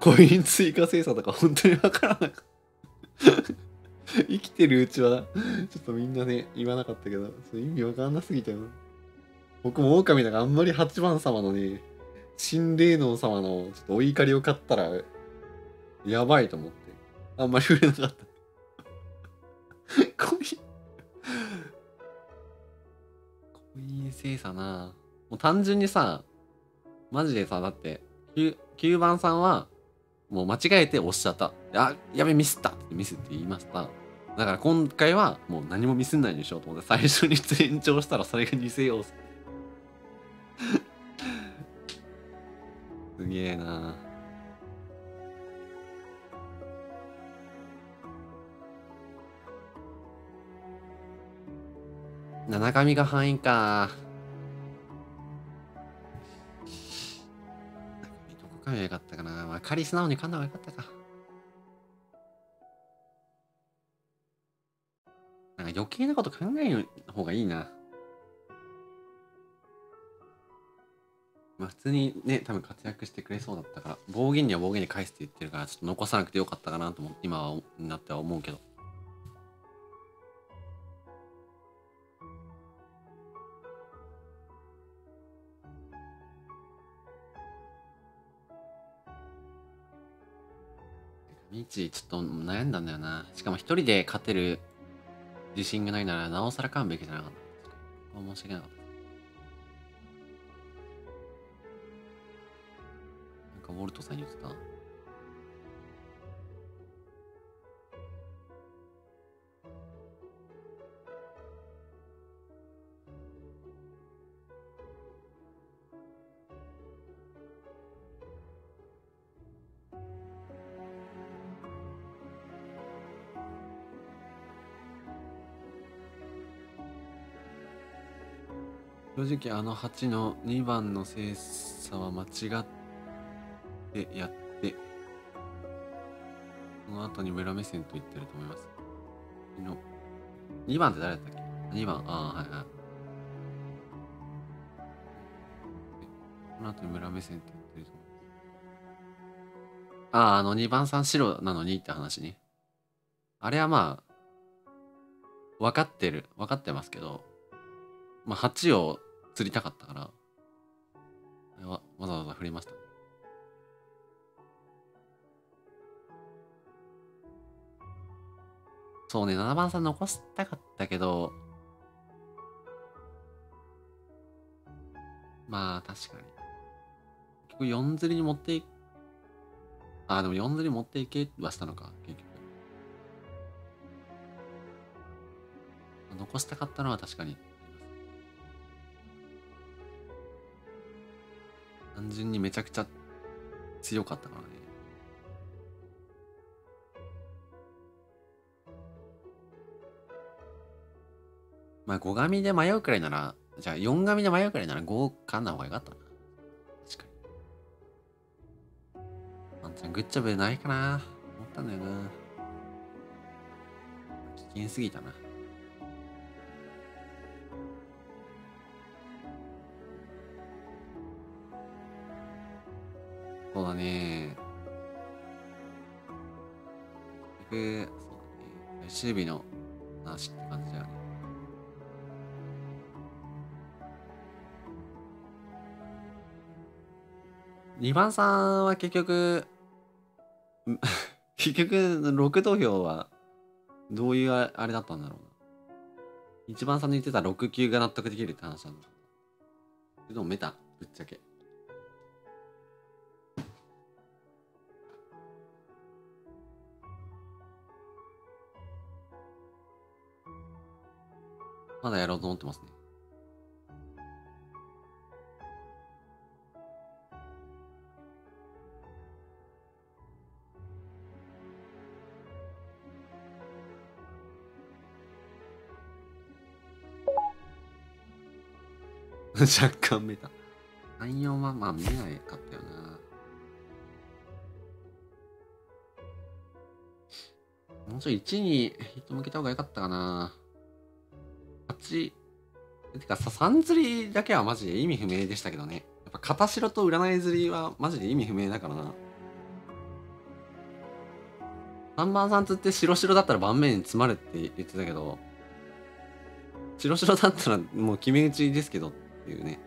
コイン追加精査とか本当にわからなかった 生きてるうちは、ちょっとみんなね、言わなかったけど、そ意味わかんなすぎたよな。僕も狼だからあんまり八番様のね、心霊能様のちょっとお怒りを買ったら、やばいと思って。あんまり触れなかった。コイン、コインさなもう単純にさ、マジでさ、だって、9, 9番さんは、もう間違えて押しちゃった。あ、やべ、ミスったってミスって言いました。だから今回はもう何もミスんないよにしようと思って最初に延長したらそれが偽要素。すげえな七神が範囲か神どこかよかった。カリスなに噛んだ方がよかったか。なんか余計なこと考える方がいいな。まあ普通にね、多分活躍してくれそうだったから、暴言には暴言で返すって言ってるから、ちょっと残さなくてよかったかなと思って、今はなっては思うけど。ちょっと悩んだんだよな。しかも一人で勝てる自信がないなら、なおさら勘弁じゃなかった。申し訳なかった。なんかウォルトさん言ってた。直あの8の2番の精査は間違ってやって、その後に村目線と言ってると思います。の2番って誰だったっけ ?2 番、ああ、はいはい。この後に村目線と言ってると思います。ああ、あの2番さん白なのにって話ね。あれはまあ、分かってる、分かってますけど、まあ、8を釣りたかったから、あれはわざわざ触れました。そうね、7番さん残したかったけど、まあ確かに。結局4釣りに持っていあ、でも4釣り持っていけはしたのか、結局。残したかったのは確かに単純にめちゃくちゃ強かったからねまあ5紙で迷うくらいならじゃあ4紙で迷うくらいなら5かな方がよかったな確かにワンちゃんグッジョブないかな思ったんだよな危険すぎたなね。結局、そうだね。終日の話って感じだよね。2番さんは結局、結局、6投票は、どういうあれだったんだろうな。1番さんの言ってた6級が納得できるって話なんだ。でもメタ、ぶっちゃけ。まだやろうと思ってますね。若干見た。内容はまあ見えないかったよな。もうちょい1にヒット向けた方が良かったかな。8、てかさ、3釣りだけはマジで意味不明でしたけどね。やっぱ片白と占い釣りはマジで意味不明だからな。3番さん釣って白白だったら盤面に詰まるって言ってたけど、白白だったらもう決め打ちですけどっていうね。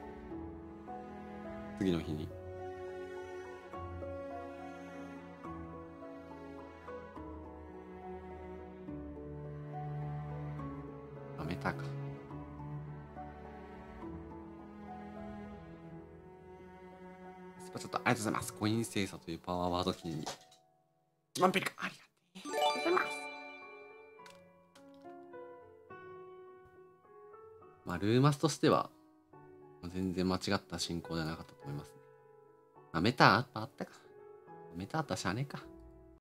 次の日に。りがとうございます。コイン精査というパワーワード記念に。1万ペリカ、ありがとうございます。まあ、ルーマスとしては、全然間違った進行じゃなかったと思いますね。まあ、メタあったか。メタあったしゃあねえか。